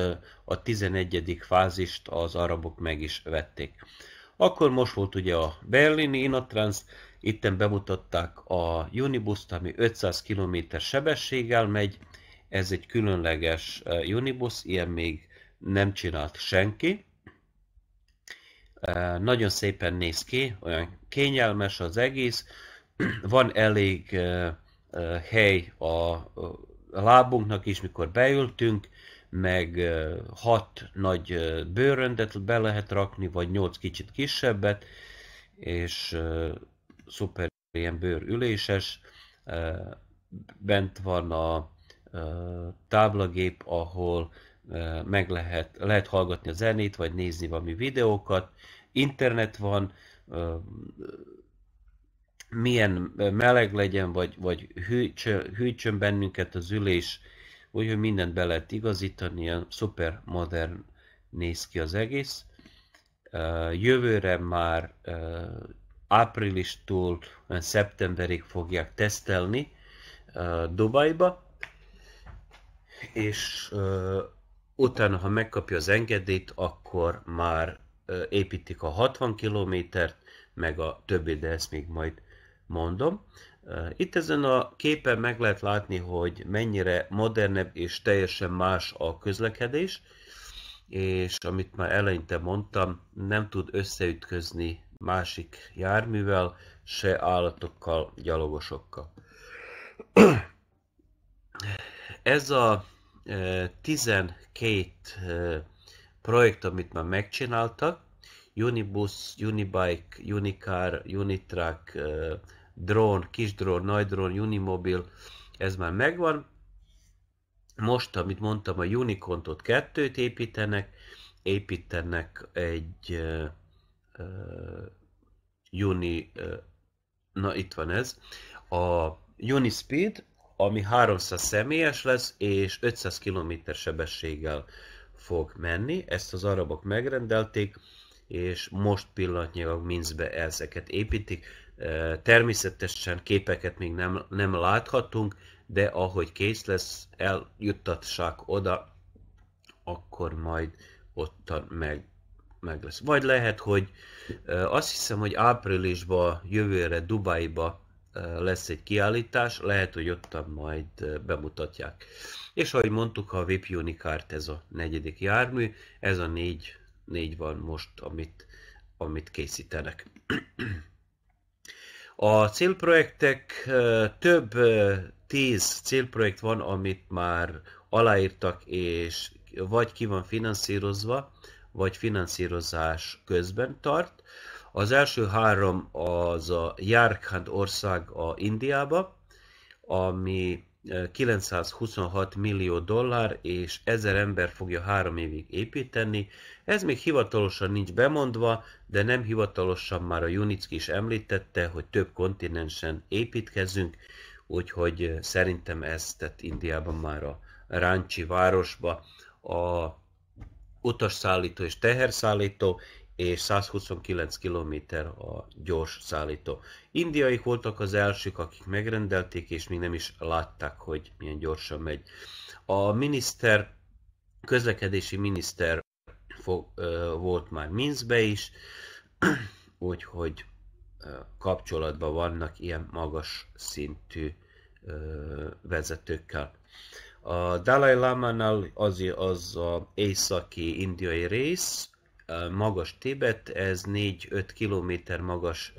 a 11. fázist az arabok meg is vették. Akkor most volt ugye a berlini Inatrans, Itten bemutatták a Unibuszt, ami 500 km sebességgel megy. Ez egy különleges eh, Unibusz, ilyen még nem csinált senki. Eh, nagyon szépen néz ki, olyan kényelmes az egész. Van elég eh, hely a lábunknak is, mikor beültünk, meg hat nagy bőröndet be lehet rakni, vagy nyolc kicsit kisebbet, és szuper ilyen bőr üléses, bent van a táblagép, ahol meg lehet, lehet hallgatni a zenét, vagy nézni valami videókat, internet van, milyen meleg legyen, vagy, vagy hűtsön, hűtsön bennünket az ülés, úgyhogy mindent be lehet igazítani, ilyen szuper modern néz ki az egész. Jövőre már áprilistól szeptemberig fogják tesztelni Dubajba, és utána, ha megkapja az engedélyt, akkor már építik a 60 kilométert, meg a többi, de ezt még majd mondom. Itt ezen a képen meg lehet látni, hogy mennyire modernebb és teljesen más a közlekedés, és amit már eleinte mondtam, nem tud összeütközni másik járművel, se állatokkal, gyalogosokkal. Ez a 12 e, e, projekt, amit már megcsináltak, Unibus, Unibike, Unicar, Unitrack, e, drón, kis drón, nagy drón, Unimobil, ez már megvan. Most, amit mondtam, a Unicontot kettőt építenek, építenek egy Uni, na itt van ez, a Uni Speed, ami 300 személyes lesz, és 500 km sebességgel fog menni. Ezt az arabok megrendelték, és most pillanatnyilag minzbe ezeket építik. Természetesen képeket még nem, nem láthatunk, de ahogy kész lesz, eljuttatsák oda, akkor majd ottan meg meg lesz. Vagy lehet, hogy azt hiszem, hogy áprilisban, jövőre Dubaiba lesz egy kiállítás, lehet, hogy ott majd bemutatják. És ahogy mondtuk, a VIP Unicard ez a negyedik jármű, ez a négy, négy van most, amit, amit készítenek. A célprojektek több tíz célprojekt van, amit már aláírtak, és vagy ki van finanszírozva, vagy finanszírozás közben tart. Az első három az a Járkhand ország a Indiába, ami 926 eh, millió dollár, és 1000 ember fogja három évig építeni. Ez még hivatalosan nincs bemondva, de nem hivatalosan már a Junicki is említette, hogy több kontinensen építkezünk, úgyhogy eh, szerintem ezt tett Indiában már a Ráncsi városba a utasszállító és teherszállító, és 129 km a gyors szállító. Indiaik voltak az elsők, akik megrendelték, és még nem is látták, hogy milyen gyorsan megy. A miniszter, közlekedési miniszter fog, ö, volt már Minszbe is, úgyhogy kapcsolatban vannak ilyen magas szintű ö, vezetőkkel. A Dalai Lama-nál az, az a északi indiai rész, magas Tibet, ez 4-5 kilométer magas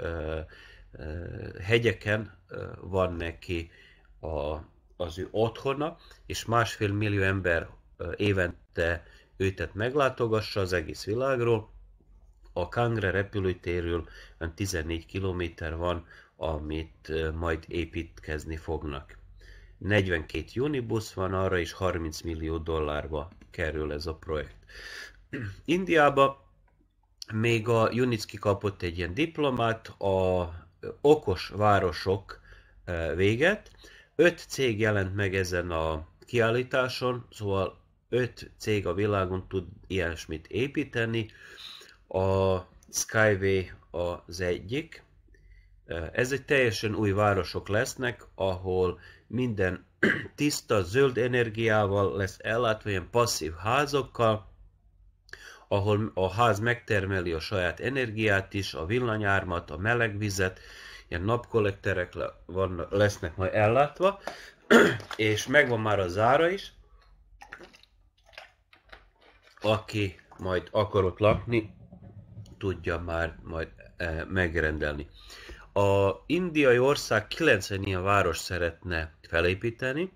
hegyeken van neki a, az ő otthona, és másfél millió ember évente őtet meglátogassa az egész világról. A Kangre repülőtérről 14 kilométer van, amit majd építkezni fognak. 42 Unibusz van, arra is 30 millió dollárba kerül ez a projekt. Indiába még a Unitsky kapott egy ilyen diplomát, a okos városok e, véget. Öt cég jelent meg ezen a kiállításon, szóval öt cég a világon tud ilyesmit építeni. A Skyway az egyik, ez egy teljesen új városok lesznek, ahol minden tiszta, zöld energiával lesz ellátva, ilyen passzív házakkal, ahol a ház megtermeli a saját energiát is, a villanyármat, a melegvizet, ilyen napkollekterek lesznek majd ellátva, és megvan már a zára is, aki majd akar lakni, tudja már majd eh, megrendelni. A indiai ország 90 ilyen város szeretne felépíteni.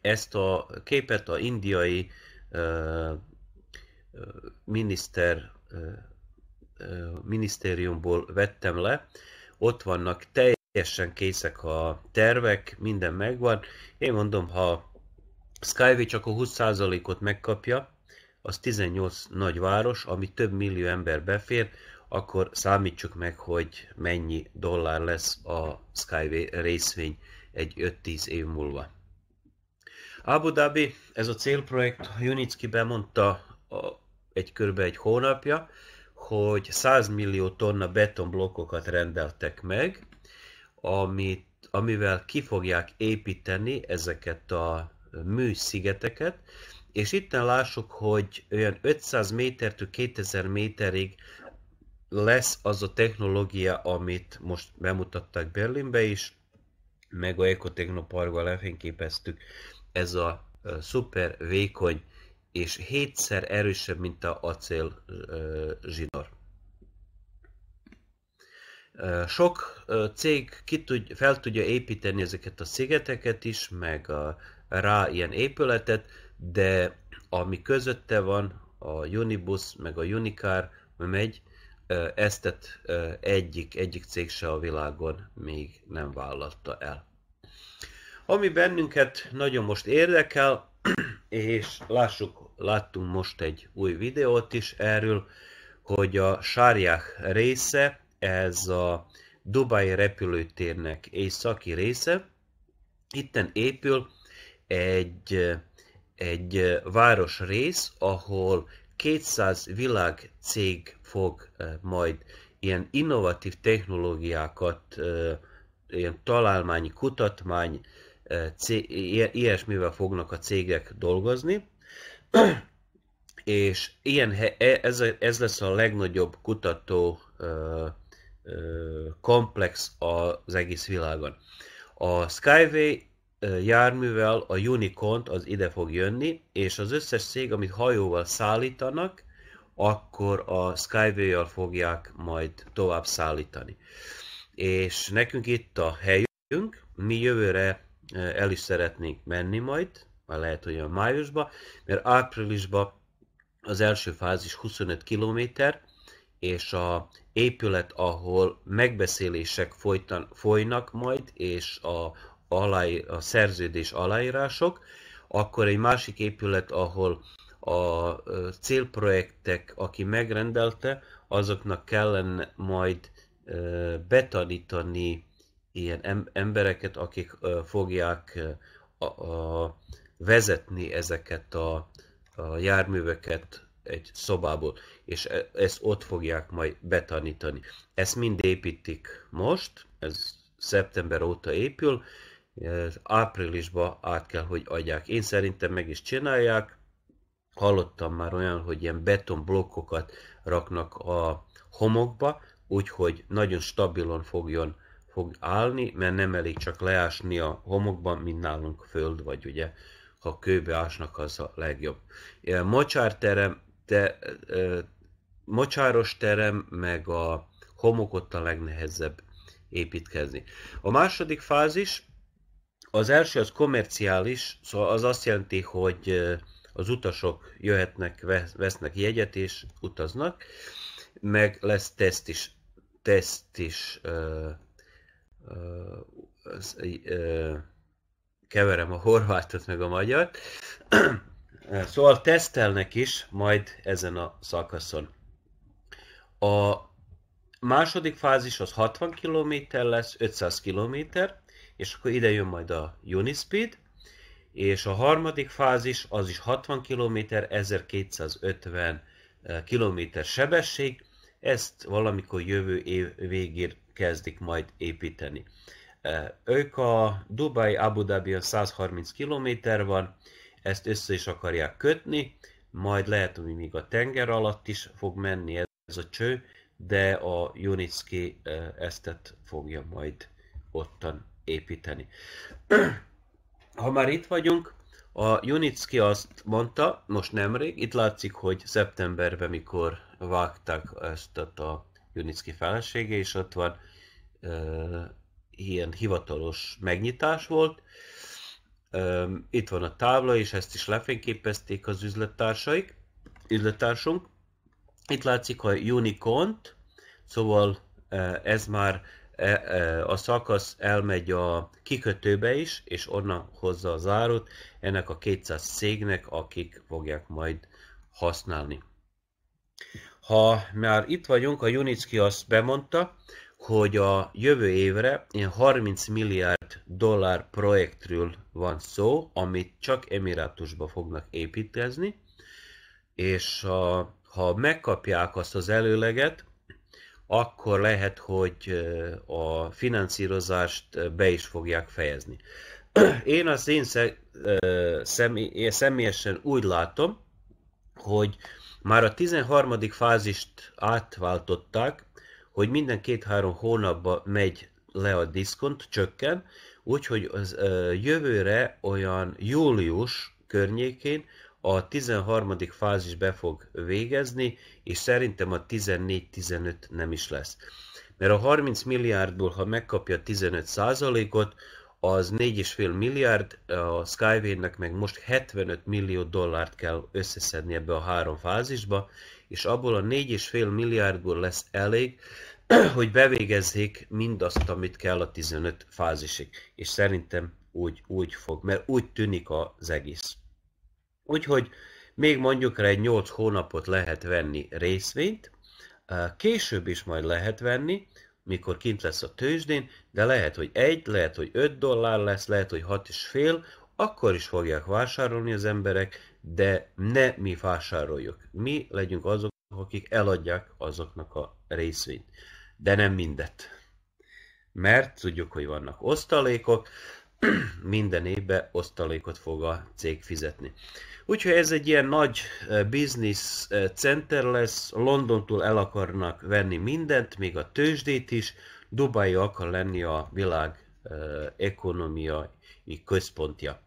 Ezt a képet a indiai uh, miniszter, uh, minisztériumból vettem le. Ott vannak teljesen készek a tervek, minden megvan. Én mondom, ha Skyway a 20%-ot megkapja, az 18 nagy város, ami több millió ember befér, akkor számítsuk meg, hogy mennyi dollár lesz a Skyway részvény egy 5-10 év múlva. Abu Dhabi, ez a célprojekt, Junicki bemondta egy körbe egy hónapja, hogy 100 millió tonna betonblokkokat rendeltek meg, amit, amivel ki fogják építeni ezeket a műszigeteket, és itt lássuk, hogy olyan 500 métertől 2000 méterig lesz az a technológia, amit most bemutattak Berlinbe is, meg a Ecotechnoparkban lefényképeztük, ez a szuper vékony és hétszer erősebb, mint a acél zsinór. Sok cég ki tud, fel tudja építeni ezeket a szigeteket is, meg a, rá ilyen épületet, de ami közötte van, a Unibus, meg a Unicar megy, eztet egyik, egyik cég se a világon még nem vállalta el. Ami bennünket nagyon most érdekel, és lássuk, láttunk most egy új videót is erről, hogy a sárják része, ez a Dubai repülőtérnek északi része, itten épül egy, egy városrész, ahol 200 világ cég fog eh, majd ilyen innovatív technológiákat, eh, ilyen találmányi kutatmány, eh, ilyesmivel fognak a cégek dolgozni, és ilyen, e-, ez, ez lesz a legnagyobb kutató komplex az egész világon. A Skyway járművel a Unicont az ide fog jönni, és az összes szég, amit hajóval szállítanak, akkor a Skyway-jal fogják majd tovább szállítani. És nekünk itt a helyünk, mi jövőre el is szeretnénk menni majd, már lehet, hogy a májusba, mert áprilisban az első fázis 25 km, és a épület, ahol megbeszélések folytan, folynak majd, és a alai a szerződés aláírások, akkor egy másik épület, ahol a célprojektek, aki megrendelte, azoknak kellene majd betanítani ilyen embereket, akik fogják vezetni ezeket a, a járműveket egy szobából, és e-, ezt ott fogják majd betanítani. Ezt mind építik most, ez szeptember óta épül, ez áprilisba át kell, hogy adják. Én szerintem meg is csinálják. Hallottam már olyan, hogy ilyen betonblokkokat raknak a homokba, úgyhogy nagyon stabilan fogjon fog állni, mert nem elég csak leásni a homokban, mint nálunk föld vagy ugye, ha kőbe ásnak, az a legjobb. Mocsárterem, te, mocsáros terem, meg a homok ott a legnehezebb építkezni. A második fázis, az első az komerciális, szóval az azt jelenti, hogy az utasok jöhetnek, vesznek jegyet és utaznak, meg lesz teszt is, teszt is ö, ö, ö, keverem a horvátot meg a magyart. szóval tesztelnek is majd ezen a szakaszon. A második fázis az 60 km lesz, 500 km, és akkor ide jön majd a Unispeed, és a harmadik fázis az is 60 km, 1250 km sebesség, ezt valamikor jövő év végén kezdik majd építeni. Eh, ők a Dubai Abu dhabi 130 km van, ezt össze is akarják kötni, majd lehet, hogy még a tenger alatt is fog menni ez a cső, de a Junicki eztet eh, fogja majd ottan építeni. Ha már itt vagyunk, a Junitski azt mondta, most nemrég, itt látszik, hogy szeptemberben, mikor vágták ezt a Junitski felesége, és ott van e, ilyen hivatalos megnyitás volt. E, itt van a tábla, és ezt is lefényképezték az üzlettársaik, üzlettársunk. Itt látszik a Unicont, szóval e, ez már E, e, a szakasz elmegy a kikötőbe is, és onnan hozza a zárót ennek a 200 szégnek, akik fogják majd használni. Ha már itt vagyunk, a Junicki azt bemondta, hogy a jövő évre ilyen 30 milliárd dollár projektről van szó, amit csak Emirátusba fognak építkezni, és a, ha megkapják azt az előleget, akkor lehet, hogy a finanszírozást be is fogják fejezni. Én azt én személyesen úgy látom, hogy már a 13. fázist átváltották, hogy minden két-három hónapban megy le a diszkont, csökken, úgyhogy az jövőre olyan július környékén a 13. fázis be fog végezni, és szerintem a 14-15 nem is lesz. Mert a 30 milliárdból, ha megkapja 15 százalékot, az 4,5 milliárd, a Skyway-nek meg most 75 millió dollárt kell összeszedni ebbe a három fázisba, és abból a 4,5 milliárdból lesz elég, hogy bevégezzék mindazt, amit kell a 15 fázisig. És szerintem úgy, úgy fog, mert úgy tűnik az egész. Úgyhogy még mondjuk rá egy 8 hónapot lehet venni részvényt, később is majd lehet venni, mikor kint lesz a tőzsdén, de lehet, hogy 1, lehet, hogy 5 dollár lesz, lehet, hogy 6 és fél, akkor is fogják vásárolni az emberek, de ne mi vásároljuk. Mi legyünk azok, akik eladják azoknak a részvényt. De nem mindet. Mert tudjuk, hogy vannak osztalékok, minden évben osztalékot fog a cég fizetni. Úgyhogy ez egy ilyen nagy business center lesz, Londontól el akarnak venni mindent, még a tőzsdét is, Dubai akar lenni a világ ekonomiai központja.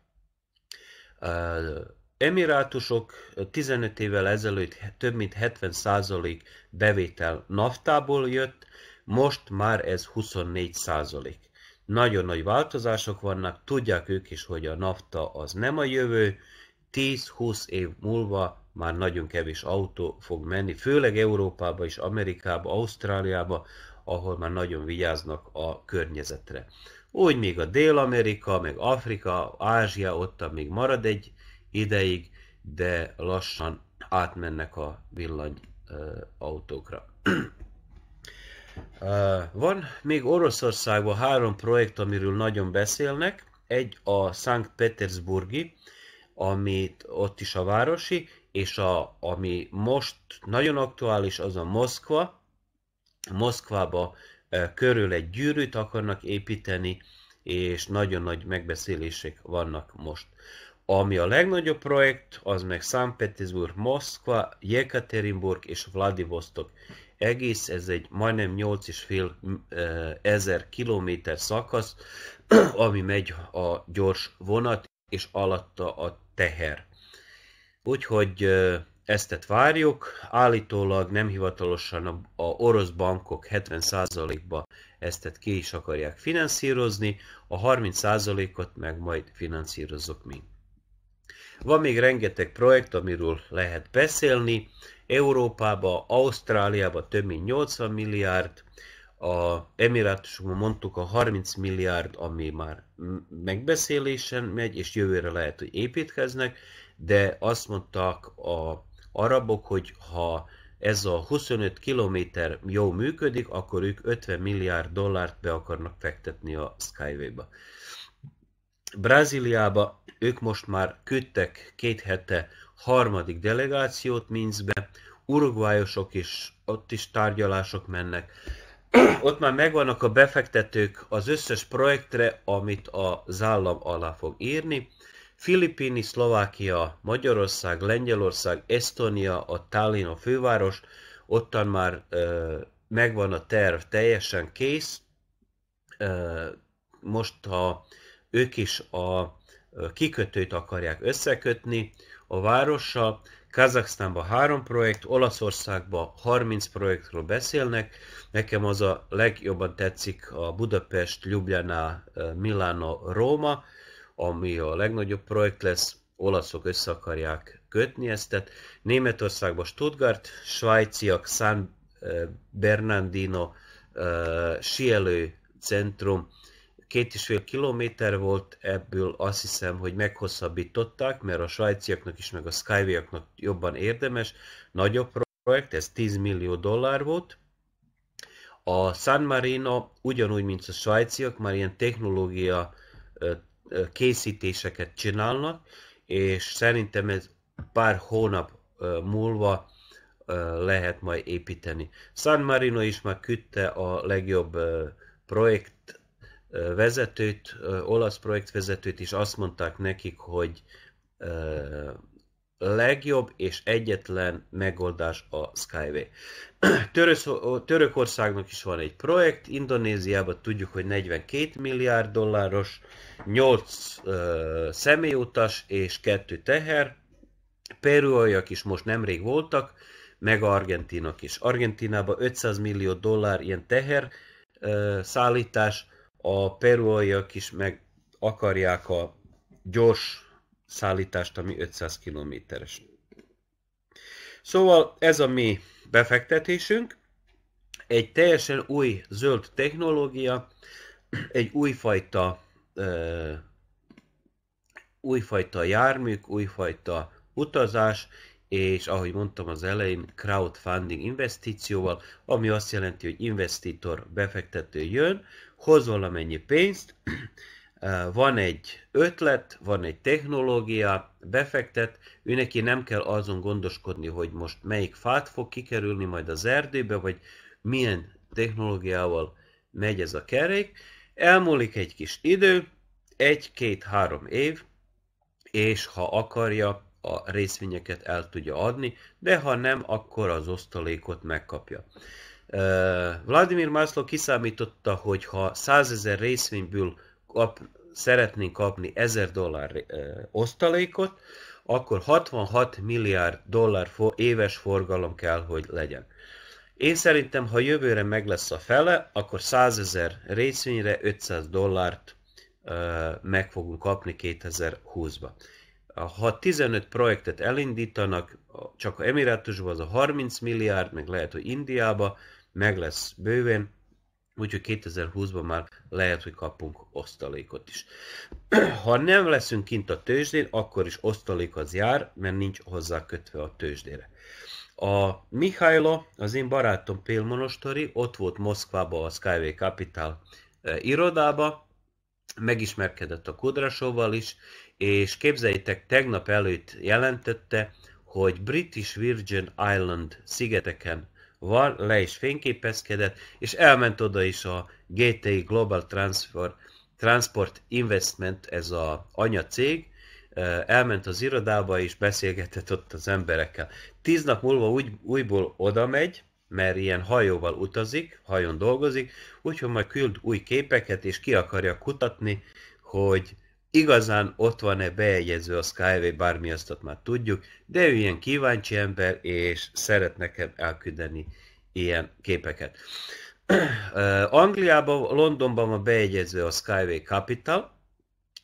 Emirátusok 15 évvel ezelőtt több mint 70% bevétel naftából jött, most már ez 24% nagyon nagy változások vannak, tudják ők is, hogy a nafta az nem a jövő, 10-20 év múlva már nagyon kevés autó fog menni, főleg Európába és Amerikába, Ausztráliába, ahol már nagyon vigyáznak a környezetre. Úgy még a Dél-Amerika, meg Afrika, Ázsia, ott még marad egy ideig, de lassan átmennek a villanyautókra. Uh, van még Oroszországban három projekt, amiről nagyon beszélnek. Egy a Szent Petersburgi, amit ott is a városi, és a, ami most nagyon aktuális, az a Moszkva. Moszkvába uh, körül egy gyűrűt akarnak építeni, és nagyon nagy megbeszélések vannak most. Ami a legnagyobb projekt, az meg Szent Petersburg, Moszkva, Jekaterinburg és Vladivostok egész, ez egy majdnem 8,5 ezer kilométer szakasz, ami megy a gyors vonat, és alatta a teher. Úgyhogy eztet várjuk, állítólag nem hivatalosan a, a orosz bankok 70%-ba eztet ki is akarják finanszírozni, a 30%-ot meg majd finanszírozok mi. Van még rengeteg projekt, amiről lehet beszélni. Európába, Ausztráliába több mint 80 milliárd, a Emirátusokban mondtuk a 30 milliárd, ami már megbeszélésen megy, és jövőre lehet, hogy építkeznek, de azt mondták a arabok, hogy ha ez a 25 kilométer jó működik, akkor ők 50 milliárd dollárt be akarnak fektetni a Skyway-ba. Brazíliába ők most már küldtek két hete harmadik delegációt Minszbe, Uruguayosok is, ott is tárgyalások mennek. ott már megvannak a befektetők az összes projektre, amit az állam alá fog írni. Filippini, Szlovákia, Magyarország, Lengyelország, Esztonia, a Tallinn a főváros, ottan már ö, megvan a terv teljesen kész. Ö, most, ha ők is a kikötőt akarják összekötni a várossal. Kazaksztánban három projekt, Olaszországban 30 projektről beszélnek. Nekem az a legjobban tetszik a Budapest, Ljubljana, Milano, Róma, ami a legnagyobb projekt lesz. Olaszok össze akarják kötni ezt, tehát Németországban Stuttgart, svájciak San Bernardino, Sielő centrum, két és fél kilométer volt, ebből azt hiszem, hogy meghosszabbították, mert a svájciaknak is, meg a skyway jobban érdemes, nagyobb projekt, ez 10 millió dollár volt. A San Marino ugyanúgy, mint a svájciak, már ilyen technológia készítéseket csinálnak, és szerintem ez pár hónap múlva lehet majd építeni. San Marino is már küldte a legjobb projekt vezetőt, olasz projektvezetőt is azt mondták nekik, hogy legjobb és egyetlen megoldás a Skyway. Törökországnak is van egy projekt, Indonéziában tudjuk, hogy 42 milliárd dolláros, 8 személyutas és 2 teher, Perúaiak is most nemrég voltak, meg Argentinak is. Argentinában 500 millió dollár ilyen teher szállítás, a peruaiak is meg akarják a gyors szállítást, ami 500 kilométeres. Szóval ez a mi befektetésünk, egy teljesen új zöld technológia, egy újfajta, ö, újfajta járműk, újfajta utazás, és ahogy mondtam az elején, crowdfunding investícióval, ami azt jelenti, hogy investitor befektető jön, hoz valamennyi pénzt, eh, van egy ötlet, van egy technológia, befektet, ő neki nem kell azon gondoskodni, hogy most melyik fát fog kikerülni majd az erdőbe, vagy milyen technológiával megy ez a kerék. Elmúlik egy kis idő, egy-két-három év, és ha akarja, a részvényeket el tudja adni, de ha nem, akkor az osztalékot megkapja. Vladimir Maslow kiszámította, hogy ha 100 ezer részvényből kap, szeretnénk kapni 1000 dollár osztalékot, akkor 66 milliárd dollár éves forgalom kell, hogy legyen. Én szerintem, ha jövőre meg lesz a fele, akkor 100 ezer részvényre 500 dollárt meg fogunk kapni 2020-ba. Ha 15 projektet elindítanak, csak a Emirátusban az a 30 milliárd, meg lehet, hogy Indiába, meg lesz bőven, úgyhogy 2020-ban már lehet, hogy kapunk osztalékot is. ha nem leszünk kint a tőzsdén, akkor is osztalék az jár, mert nincs hozzá kötve a tőzsdére. A Mihailo, az én barátom Monostori, ott volt Moszkvába a Skyway Capital e, irodába, megismerkedett a Kudrasovval is, és képzeljétek, tegnap előtt jelentette, hogy British Virgin Island szigeteken val le is fényképezkedett, és elment oda is a GTI Global Transfer, Transport Investment, ez a anyacég, elment az irodába és beszélgetett ott az emberekkel. Tíz nap múlva úgy, újból oda megy, mert ilyen hajóval utazik, hajón dolgozik, úgyhogy majd küld új képeket, és ki akarja kutatni, hogy igazán ott van-e bejegyező a Skyway, bármi azt már tudjuk, de ő ilyen kíváncsi ember, és szeret nekem elküldeni ilyen képeket. Angliában, Londonban van bejegyező a Skyway Capital,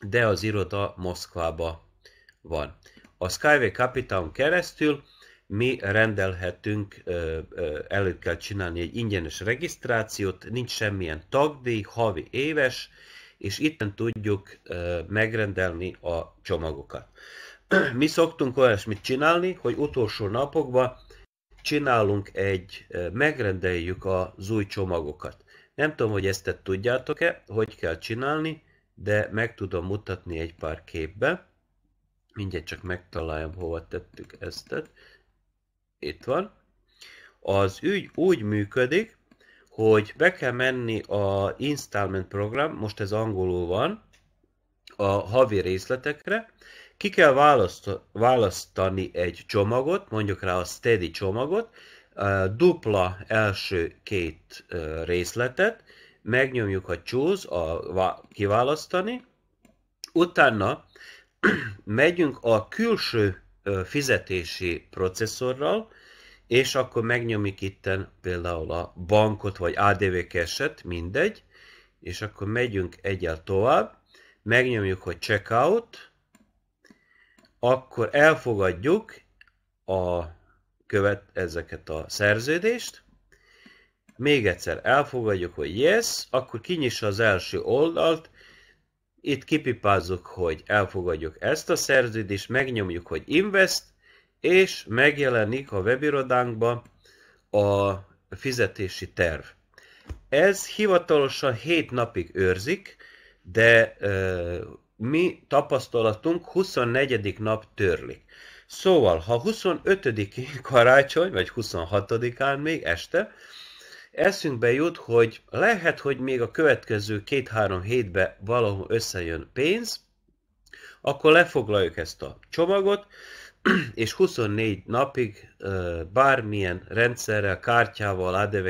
de az iroda Moszkvába van. A Skyway Capital keresztül mi rendelhetünk, elő kell csinálni egy ingyenes regisztrációt, nincs semmilyen tagdíj, havi, éves, és itt tudjuk megrendelni a csomagokat. Mi szoktunk olyasmit csinálni, hogy utolsó napokban csinálunk egy, megrendeljük az új csomagokat. Nem tudom, hogy ezt te tudjátok-e, hogy kell csinálni, de meg tudom mutatni egy pár képbe. Mindjárt csak megtaláljam, hova tettük ezt. Itt van. Az ügy úgy működik, hogy be kell menni a installment program, most ez angolul van, a havi részletekre, ki kell választani egy csomagot, mondjuk rá a steady csomagot, a dupla első két részletet, megnyomjuk a choose, a kiválasztani, utána megyünk a külső fizetési processzorral, és akkor megnyomik itten például a bankot, vagy ADV cash mindegy, és akkor megyünk egyel tovább, megnyomjuk, hogy checkout, akkor elfogadjuk a követ ezeket a szerződést, még egyszer elfogadjuk, hogy yes, akkor kinyissa az első oldalt, itt kipipázzuk, hogy elfogadjuk ezt a szerződést, megnyomjuk, hogy invest, és megjelenik a webirodánkba a fizetési terv. Ez hivatalosan 7 napig őrzik, de e, mi tapasztalatunk 24. nap törlik. Szóval, ha 25 karácsony, vagy 26-án még este, eszünkbe jut, hogy lehet, hogy még a következő két-három hétbe valahol összejön pénz, akkor lefoglaljuk ezt a csomagot, és 24 napig bármilyen rendszerrel, kártyával, adv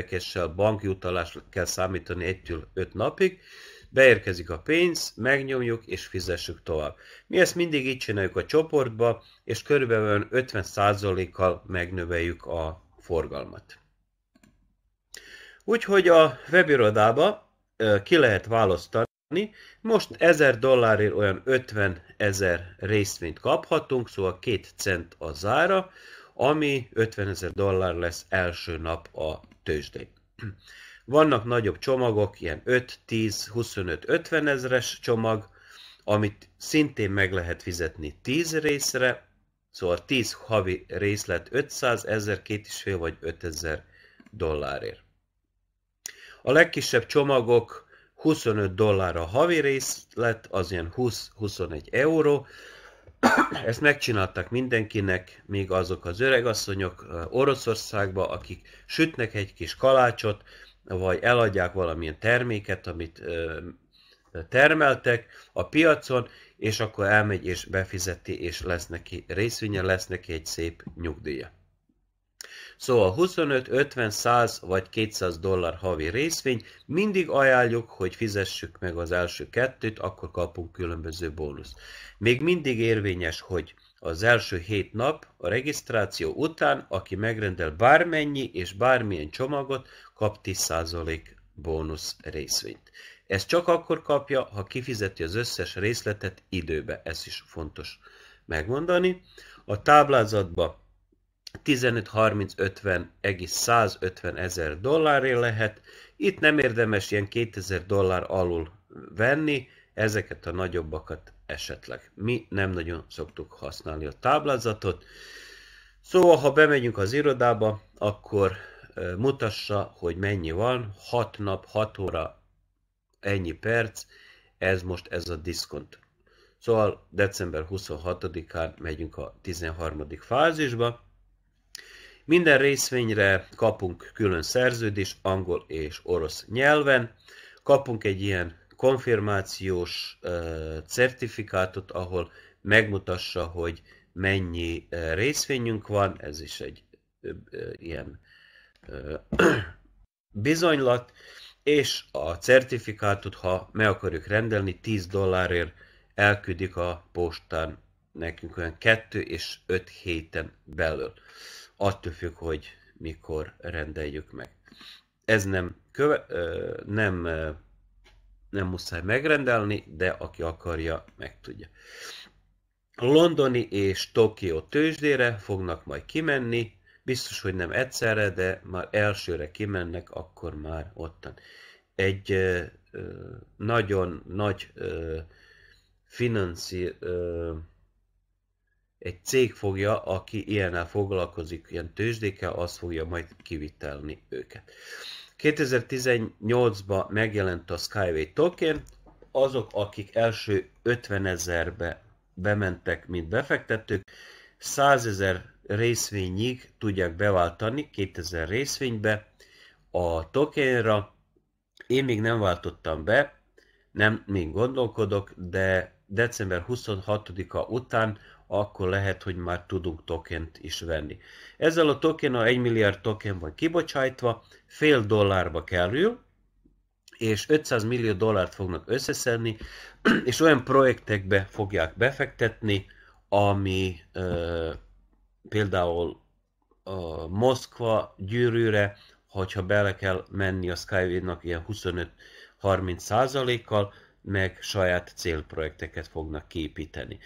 bankjutalás kell számítani 1-5 napig, beérkezik a pénz, megnyomjuk és fizessük tovább. Mi ezt mindig így csináljuk a csoportba, és körülbelül 50%-kal megnöveljük a forgalmat. Úgyhogy a webirodába ki lehet választani, most 1000 dollárért olyan 50 ezer részvényt kaphatunk, szóval 2 cent az ára, ami 50 ezer dollár lesz első nap a tőzsdén. Vannak nagyobb csomagok, ilyen 5, 10, 25, 50 ezres csomag, amit szintén meg lehet fizetni 10 részre, szóval 10 havi részlet 500, is fél vagy 5000 dollárért. A legkisebb csomagok 25 dollár a havi részlet, az ilyen 20-21 euró. Ezt megcsináltak mindenkinek, még azok az öregasszonyok Oroszországba, akik sütnek egy kis kalácsot, vagy eladják valamilyen terméket, amit termeltek a piacon, és akkor elmegy és befizeti, és lesz neki részvénye, lesz neki egy szép nyugdíja. Szóval 25, 50, 100 vagy 200 dollár havi részvény, mindig ajánljuk, hogy fizessük meg az első kettőt, akkor kapunk különböző bónusz. Még mindig érvényes, hogy az első hét nap a regisztráció után, aki megrendel bármennyi és bármilyen csomagot, kap 10% bónusz részvényt. Ez csak akkor kapja, ha kifizeti az összes részletet időbe, ez is fontos megmondani. A táblázatba 15-30-50 egész 150 ezer dollárért lehet. Itt nem érdemes ilyen 2000 dollár alul venni, ezeket a nagyobbakat esetleg. Mi nem nagyon szoktuk használni a táblázatot. Szóval, ha bemegyünk az irodába, akkor mutassa, hogy mennyi van, 6 nap, 6 óra, ennyi perc, ez most ez a diszkont. Szóval december 26-án megyünk a 13. fázisba, minden részvényre kapunk külön szerződést angol és orosz nyelven, kapunk egy ilyen konfirmációs certifikátot, ahol megmutassa, hogy mennyi részvényünk van, ez is egy ilyen bizonylat, és a certifikátot, ha meg akarjuk rendelni, 10 dollárért elküldik a postán nekünk olyan 2 és 5 héten belül attól függ, hogy mikor rendeljük meg. Ez nem, köve, nem, nem muszáj megrendelni, de aki akarja, meg tudja. Londoni és Tokió tőzsdére fognak majd kimenni, biztos, hogy nem egyszerre, de már elsőre kimennek, akkor már ottan. Egy ö, nagyon nagy ö, egy cég fogja, aki ilyennel foglalkozik, ilyen tőzsdékkel, az fogja majd kivitelni őket. 2018-ban megjelent a Skyway token, azok, akik első 50 ezerbe bementek, mint befektetők, 100 ezer részvényig tudják beváltani 2000 részvénybe a tokenra. Én még nem váltottam be, nem még gondolkodok, de december 26-a után akkor lehet, hogy már tudunk tokent is venni. Ezzel a token a 1 milliárd token van kibocsájtva, fél dollárba kerül, és 500 millió dollárt fognak összeszedni, és olyan projektekbe fogják befektetni, ami e, például a Moszkva gyűrűre, hogyha bele kell menni a Skyway-nak ilyen 25-30 százalékkal, meg saját célprojekteket fognak képíteni.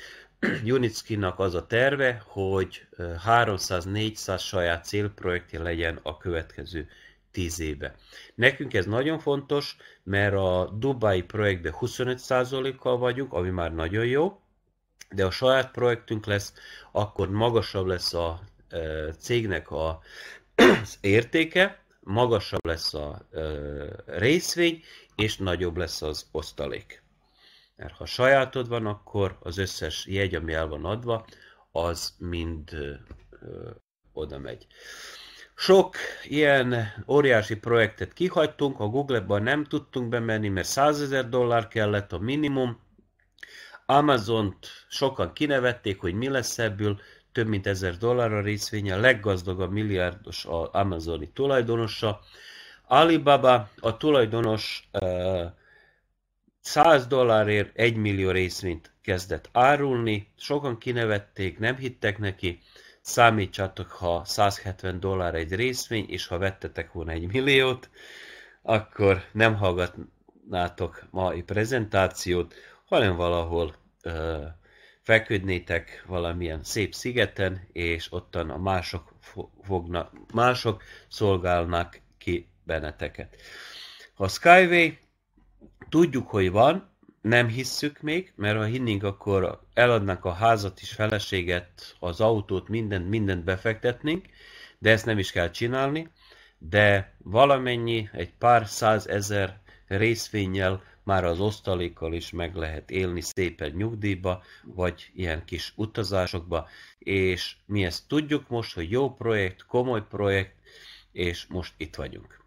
Junickinak az a terve, hogy 300-400 saját célprojektje legyen a következő 10 éve. Nekünk ez nagyon fontos, mert a Dubai projektbe 25%-kal vagyunk, ami már nagyon jó, de a saját projektünk lesz, akkor magasabb lesz a cégnek a, az értéke, magasabb lesz a részvény, és nagyobb lesz az osztalék. Mert ha sajátod van, akkor az összes jegy, ami el van adva, az mind ö, oda megy. Sok ilyen óriási projektet kihagytunk, a Google-ban nem tudtunk bemenni, mert 100 ezer dollár kellett a minimum. Amazon-t sokan kinevették, hogy mi lesz ebből, több mint 1000 dollár a részvénye, a leggazdagabb milliárdos a amazoni tulajdonosa. Alibaba a tulajdonos 100 dollárért 1 millió részvényt kezdett árulni, sokan kinevették, nem hittek neki, számítsatok, ha 170 dollár egy részvény, és ha vettetek volna egy milliót, akkor nem hallgatnátok mai prezentációt, hanem valahol ö, feküdnétek valamilyen szép szigeten, és ottan a mások, fogna, mások szolgálnak ki benneteket. A Skyway Tudjuk, hogy van, nem hisszük még, mert ha hinnénk, akkor eladnánk a házat is, feleséget, az autót, mindent, mindent befektetnénk, de ezt nem is kell csinálni, de valamennyi, egy pár százezer részvényel már az osztalékkal is meg lehet élni szépen nyugdíjba, vagy ilyen kis utazásokba, és mi ezt tudjuk most, hogy jó projekt, komoly projekt, és most itt vagyunk.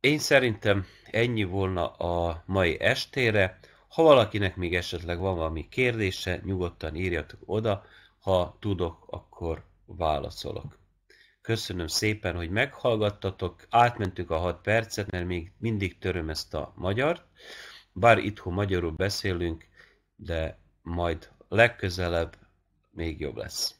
Én szerintem ennyi volna a mai estére. Ha valakinek még esetleg van valami kérdése, nyugodtan írjatok oda, ha tudok, akkor válaszolok. Köszönöm szépen, hogy meghallgattatok, átmentük a 6 percet, mert még mindig töröm ezt a magyart, bár itthon magyarul beszélünk, de majd legközelebb még jobb lesz.